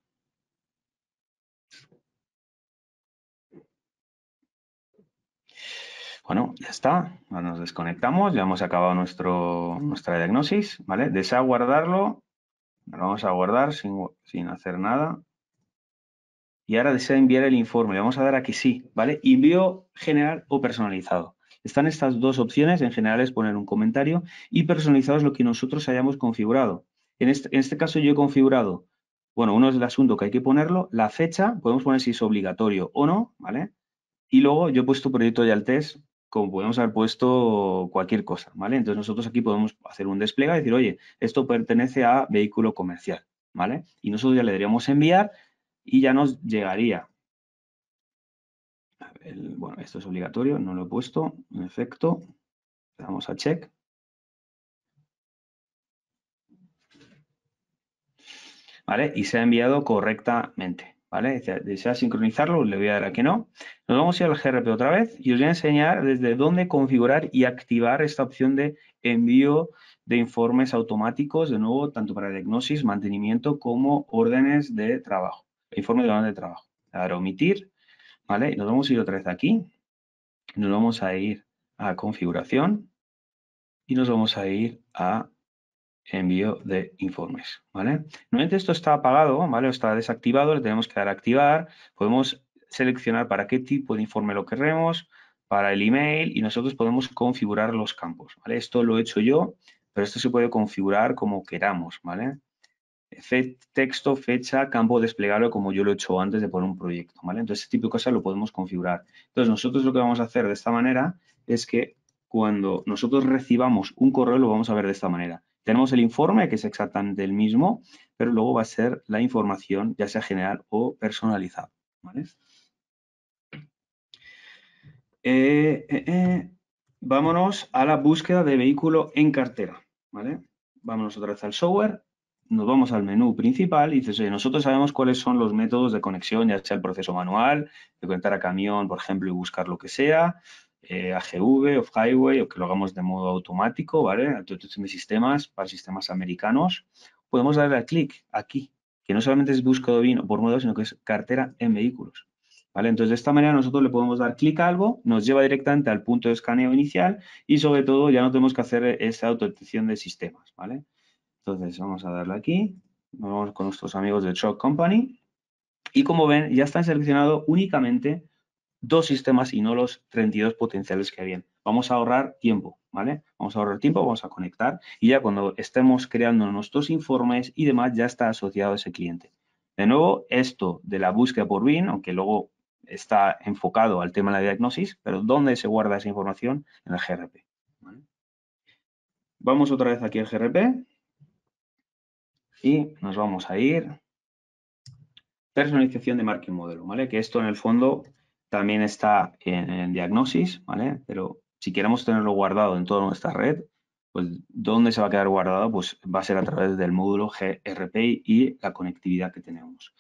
Bueno, ya está. Nos desconectamos. Ya hemos acabado nuestro, mm. nuestra diagnosis. ¿vale? Desea guardarlo. Lo vamos a guardar sin, sin hacer nada. Y ahora desea enviar el informe. Le vamos a dar aquí sí. ¿vale? Envío general o personalizado. Están estas dos opciones. En general es poner un comentario y personalizado es lo que nosotros hayamos configurado. En este, en este caso yo he configurado bueno, uno es el asunto que hay que ponerlo, la fecha, podemos poner si es obligatorio o no, ¿vale? Y luego yo he puesto proyecto de Altes, como podemos haber puesto cualquier cosa, ¿vale? Entonces nosotros aquí podemos hacer un despliegue y decir, oye, esto pertenece a vehículo comercial, ¿vale? Y nosotros ya le daríamos enviar y ya nos llegaría. bueno, esto es obligatorio, no lo he puesto, en efecto. Le damos a check. ¿Vale? Y se ha enviado correctamente. ¿vale? Desea sincronizarlo, le voy a dar a que no. Nos vamos a ir al GRP otra vez y os voy a enseñar desde dónde configurar y activar esta opción de envío de informes automáticos, de nuevo, tanto para diagnosis, mantenimiento, como órdenes de trabajo, informes de órdenes de trabajo. Dar omitir, ¿vale? nos vamos a ir otra vez aquí. Nos vamos a ir a configuración y nos vamos a ir a envío de informes, ¿vale? Normalmente esto está apagado, ¿vale? O está desactivado, le tenemos que dar a activar. Podemos seleccionar para qué tipo de informe lo queremos, para el email y nosotros podemos configurar los campos, ¿vale? Esto lo he hecho yo, pero esto se puede configurar como queramos, ¿vale? texto, fecha, campo desplegable como yo lo he hecho antes de poner un proyecto, ¿vale? Entonces, este tipo de cosas lo podemos configurar. Entonces, nosotros lo que vamos a hacer de esta manera es que cuando nosotros recibamos un correo lo vamos a ver de esta manera. Tenemos el informe, que es exactamente el mismo, pero luego va a ser la información, ya sea general o personalizada. Eh, eh, eh, vámonos a la búsqueda de vehículo en cartera. ¿vale? Vámonos otra vez al software, nos vamos al menú principal y dices, nosotros sabemos cuáles son los métodos de conexión, ya sea el proceso manual, de conectar a camión, por ejemplo, y buscar lo que sea, eh, AGV, off-highway, o que lo hagamos de modo automático, ¿vale? autodetección de sistemas, para sistemas americanos, podemos darle a clic aquí, que no solamente es buscado vino por modo, sino que es cartera en vehículos. ¿Vale? Entonces, de esta manera nosotros le podemos dar clic a algo, nos lleva directamente al punto de escaneo inicial y sobre todo ya no tenemos que hacer esa autodetección de sistemas. ¿vale? Entonces, vamos a darle aquí, nos vamos con nuestros amigos de Truck Company y como ven, ya está seleccionado únicamente dos sistemas y no los 32 potenciales que habían. Vamos a ahorrar tiempo, ¿vale? Vamos a ahorrar tiempo, vamos a conectar y ya cuando estemos creando nuestros informes y demás, ya está asociado ese cliente. De nuevo, esto de la búsqueda por BIN, aunque luego está enfocado al tema de la diagnosis, pero ¿dónde se guarda esa información? En el GRP. Vamos otra vez aquí al GRP y nos vamos a ir personalización de marketing modelo, ¿vale? Que esto en el fondo también está en, diagnosis, ¿vale? Pero si queremos tenerlo guardado en toda nuestra red, pues ¿dónde se va a quedar guardado? Pues va a ser a través del módulo GRP y la conectividad que tenemos.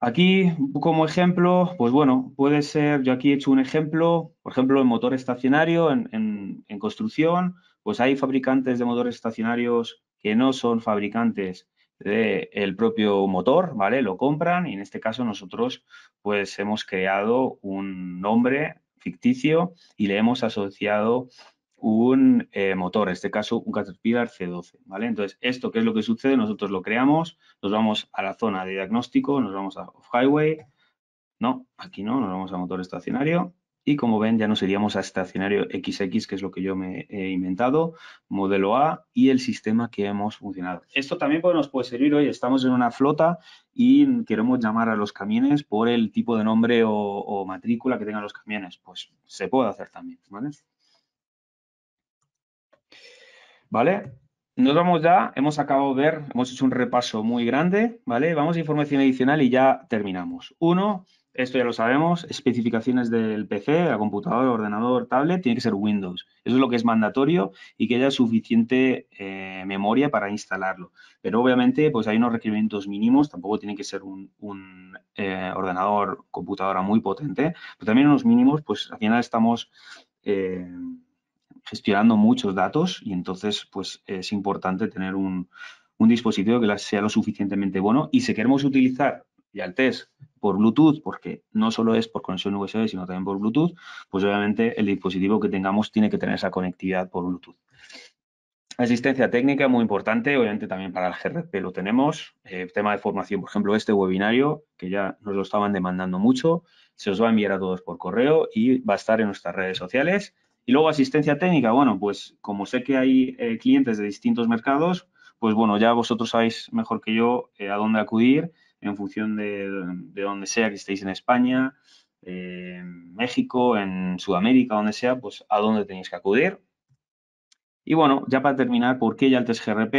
Aquí, como ejemplo, pues bueno, puede ser, yo aquí he hecho un ejemplo, por ejemplo, el motor estacionario, en construcción, pues hay fabricantes de motores estacionarios que no son fabricantes del propio motor, ¿vale? Lo compran y en este caso nosotros pues hemos creado un nombre ficticio y le hemos asociado un eh, motor, en este caso un Caterpillar C12, ¿vale? Entonces, esto, ¿qué es lo que sucede? Nosotros lo creamos, nos vamos a la zona de diagnóstico, nos vamos a Off-Highway, no, aquí no, nos vamos a motor estacionario, y como ven, ya nos iríamos a estacionario XX, que es lo que yo me he inventado, modelo A y el sistema que hemos funcionado. Esto también pues, nos puede servir hoy. Estamos en una flota y queremos llamar a los camiones por el tipo de nombre o, matrícula que tengan los camiones. Pues se puede hacer también, ¿vale? ¿Vale? Nos vamos ya, hemos acabado de ver, hemos hecho un repaso muy grande, ¿vale? Vamos a información adicional y ya terminamos. Uno, esto ya lo sabemos, especificaciones del PC, la computadora, ordenador, tablet, tiene que ser Windows. Eso es lo que es mandatorio y que haya suficiente eh, memoria para instalarlo. Pero obviamente, pues hay unos requerimientos mínimos, tampoco tiene que ser un, eh, ordenador, computadora muy potente, pero también unos mínimos, pues al final estamos eh, gestionando muchos datos y entonces, pues es importante tener un, un dispositivo que sea lo suficientemente bueno y si queremos utilizar y al test por Bluetooth, porque no solo es por conexión USB, sino también por Bluetooth, pues obviamente el dispositivo que tengamos tiene que tener esa conectividad por Bluetooth. Asistencia técnica, muy importante, obviamente también para el GRP lo tenemos. El eh, tema de formación, por ejemplo, este webinario, que ya nos lo estaban demandando mucho, se os va a enviar a todos por correo y va a estar en nuestras redes sociales. Y luego asistencia técnica, bueno, pues como sé que hay eh, clientes de distintos mercados, pues bueno, ya vosotros sabéis mejor que yo eh, a dónde acudir en función de, de donde sea que estéis en España, en México, en Sudamérica, donde sea, pues a dónde tenéis que acudir. Y bueno, ya para terminar, ¿por qué Yaltes GRP?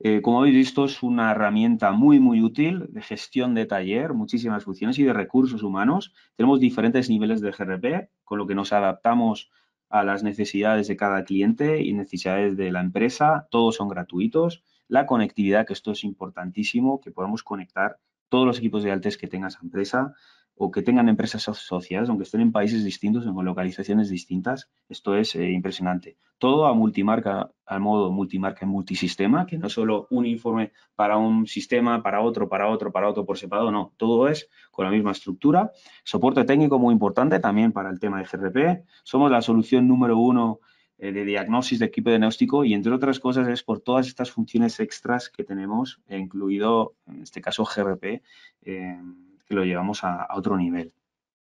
Eh, como habéis visto, es una herramienta muy, muy útil de gestión de taller, muchísimas funciones y de recursos humanos. Tenemos diferentes niveles de GRP, con lo que nos adaptamos a las necesidades de cada cliente y necesidades de la empresa. Todos son gratuitos. La conectividad, que esto es importantísimo, que podamos conectar todos los equipos de Altes que tengas esa empresa o que tengan empresas asociadas, aunque estén en países distintos, o en localizaciones distintas, esto es eh, impresionante. Todo a multimarca, al modo multimarca y multisistema, que no solo un informe para un sistema, para otro, para otro, para otro por separado, no, todo es con la misma estructura. Soporte técnico muy importante también para el tema de CRP. Somos la solución número uno eh, de diagnóstico, de equipo diagnóstico y entre otras cosas es por todas estas funciones extras que tenemos, e incluido en este caso GRP, em, que lo llevamos a, otro nivel.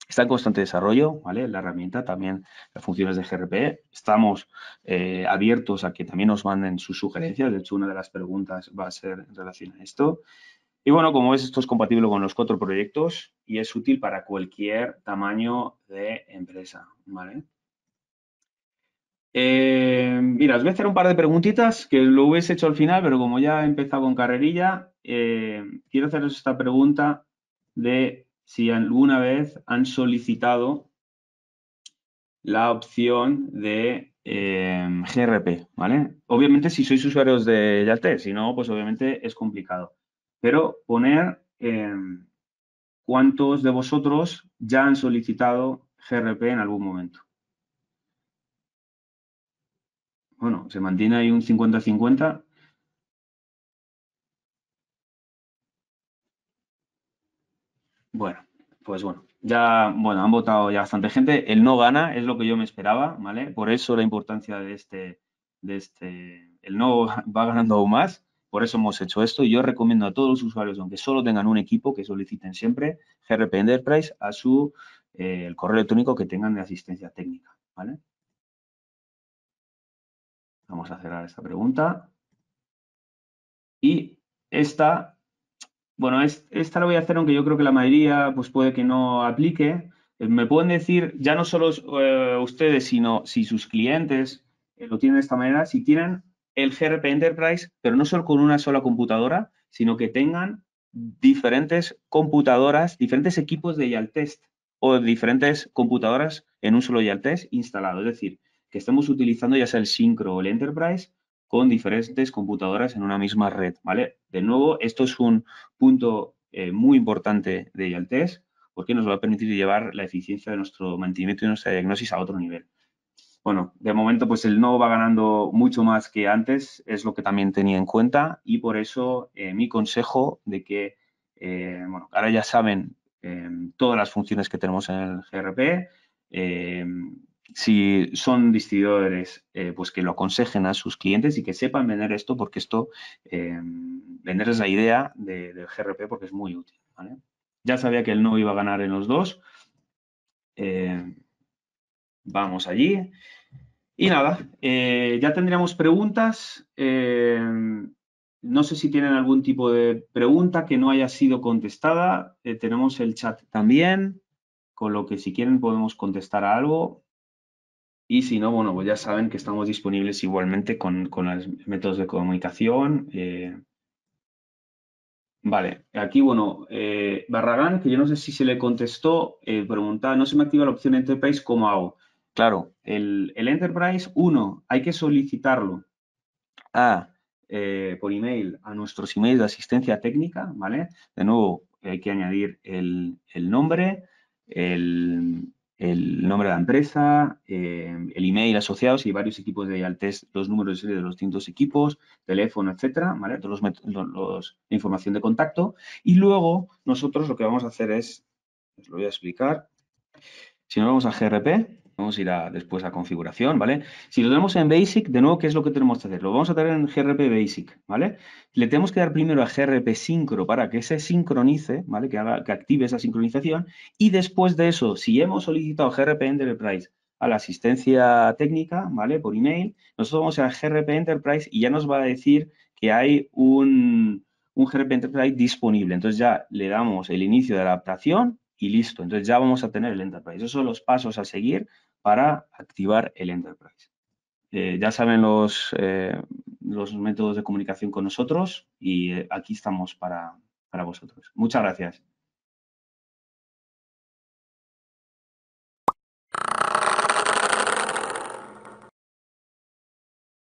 Está en constante desarrollo, ¿vale? La herramienta, también las funciones de GRP. Estamos eh, abiertos a que también nos manden sus sugerencias. De hecho, una de las preguntas va a ser en relación a esto. Y bueno, como ves, esto es compatible con los cuatro proyectos y es útil para cualquier tamaño de empresa, ¿vale? Eh, mira, os voy a hacer un par de preguntitas que lo hubiese hecho al final, pero como ya he empezado con carrerilla, eh, quiero haceros esta pregunta de si alguna vez han solicitado la opción de eh, GRP, ¿vale? Obviamente si sois usuarios de Yalte, si no, pues obviamente es complicado. Pero poner cuántos de vosotros ya han solicitado GRP en algún momento. Bueno, se mantiene ahí un 50-50. Bueno, pues bueno, ya, bueno, han votado ya bastante gente. El no gana es lo que yo me esperaba, ¿vale? Por eso la importancia de este, de este, el no va ganando aún más. Por eso hemos hecho esto y yo recomiendo a todos los usuarios, aunque solo tengan un equipo, que soliciten siempre GRP Enterprise a su eh, el correo electrónico que tengan de asistencia técnica, ¿vale? Vamos a cerrar esta pregunta. Y esta, bueno, esta la voy a hacer aunque yo creo que la mayoría pues puede que no aplique. Eh, me pueden decir, ya no solo eh, ustedes, sino si sus clientes eh, lo tienen de esta manera, si tienen el GRP Enterprise, pero no solo con una sola computadora, sino que tengan diferentes computadoras, diferentes equipos de Yaltest o diferentes computadoras en un solo Yaltest instalado. Es decir, que estamos utilizando ya sea el Syncro o el Enterprise con diferentes computadoras en una misma red, ¿vale? De nuevo, esto es un punto eh, muy importante de IALTES porque nos va a permitir llevar la eficiencia de nuestro mantenimiento y nuestra diagnosis a otro nivel. Bueno, de momento pues el no va ganando mucho más que antes, es lo que también tenía en cuenta y por eso eh, mi consejo de que, eh, bueno, ahora ya saben todas las funciones que tenemos en el GRP, si son distribuidores, eh, pues que lo aconsejen a sus clientes y que sepan vender esto, porque esto, eh, vender es la idea del GRP porque es muy útil. Ya sabía que él no iba a ganar en los dos. Eh, vamos allí. Y nada, ya tendríamos preguntas. no sé si tienen algún tipo de pregunta que no haya sido contestada. tenemos el chat también, con lo que si quieren podemos contestar a algo. Y si no, bueno, pues ya saben que estamos disponibles igualmente con, los métodos de comunicación. Eh, vale, aquí, bueno, eh, Barragán, que yo no sé si se le contestó, eh, preguntaba, no se me activa la opción Enterprise, ¿cómo hago? Claro, el, Enterprise, uno, hay que solicitarlo a, eh, por email a nuestros emails de asistencia técnica, ¿vale? De nuevo, hay que añadir el, el nombre, el, el nombre de la empresa, eh, el email asociado, si varios equipos de test, los números de serie de los distintos equipos, teléfono, etcétera, Todos los, información de contacto. Y luego nosotros lo que vamos a hacer es, os lo voy a explicar, si nos vamos a GRP, Vamos a ir a, después a configuración, ¿vale? Si lo tenemos en Basic, de nuevo, ¿qué es lo que tenemos que hacer? Lo vamos a tener en GRP Basic, ¿vale? Le tenemos que dar primero a GRP Sincro para que se sincronice, ¿vale? Que, haga, que active esa sincronización. Y después de eso, si hemos solicitado GRP Enterprise a la asistencia técnica, ¿vale? Por email, nosotros vamos a GRP Enterprise y ya nos va a decir que hay un, un GRP Enterprise disponible. Entonces ya le damos el inicio de adaptación y listo. Entonces ya vamos a tener el Enterprise. Esos son los pasos a seguir para activar el Enterprise. Eh, ya saben los, eh, los, métodos de comunicación con nosotros y eh, aquí estamos para vosotros. Muchas gracias.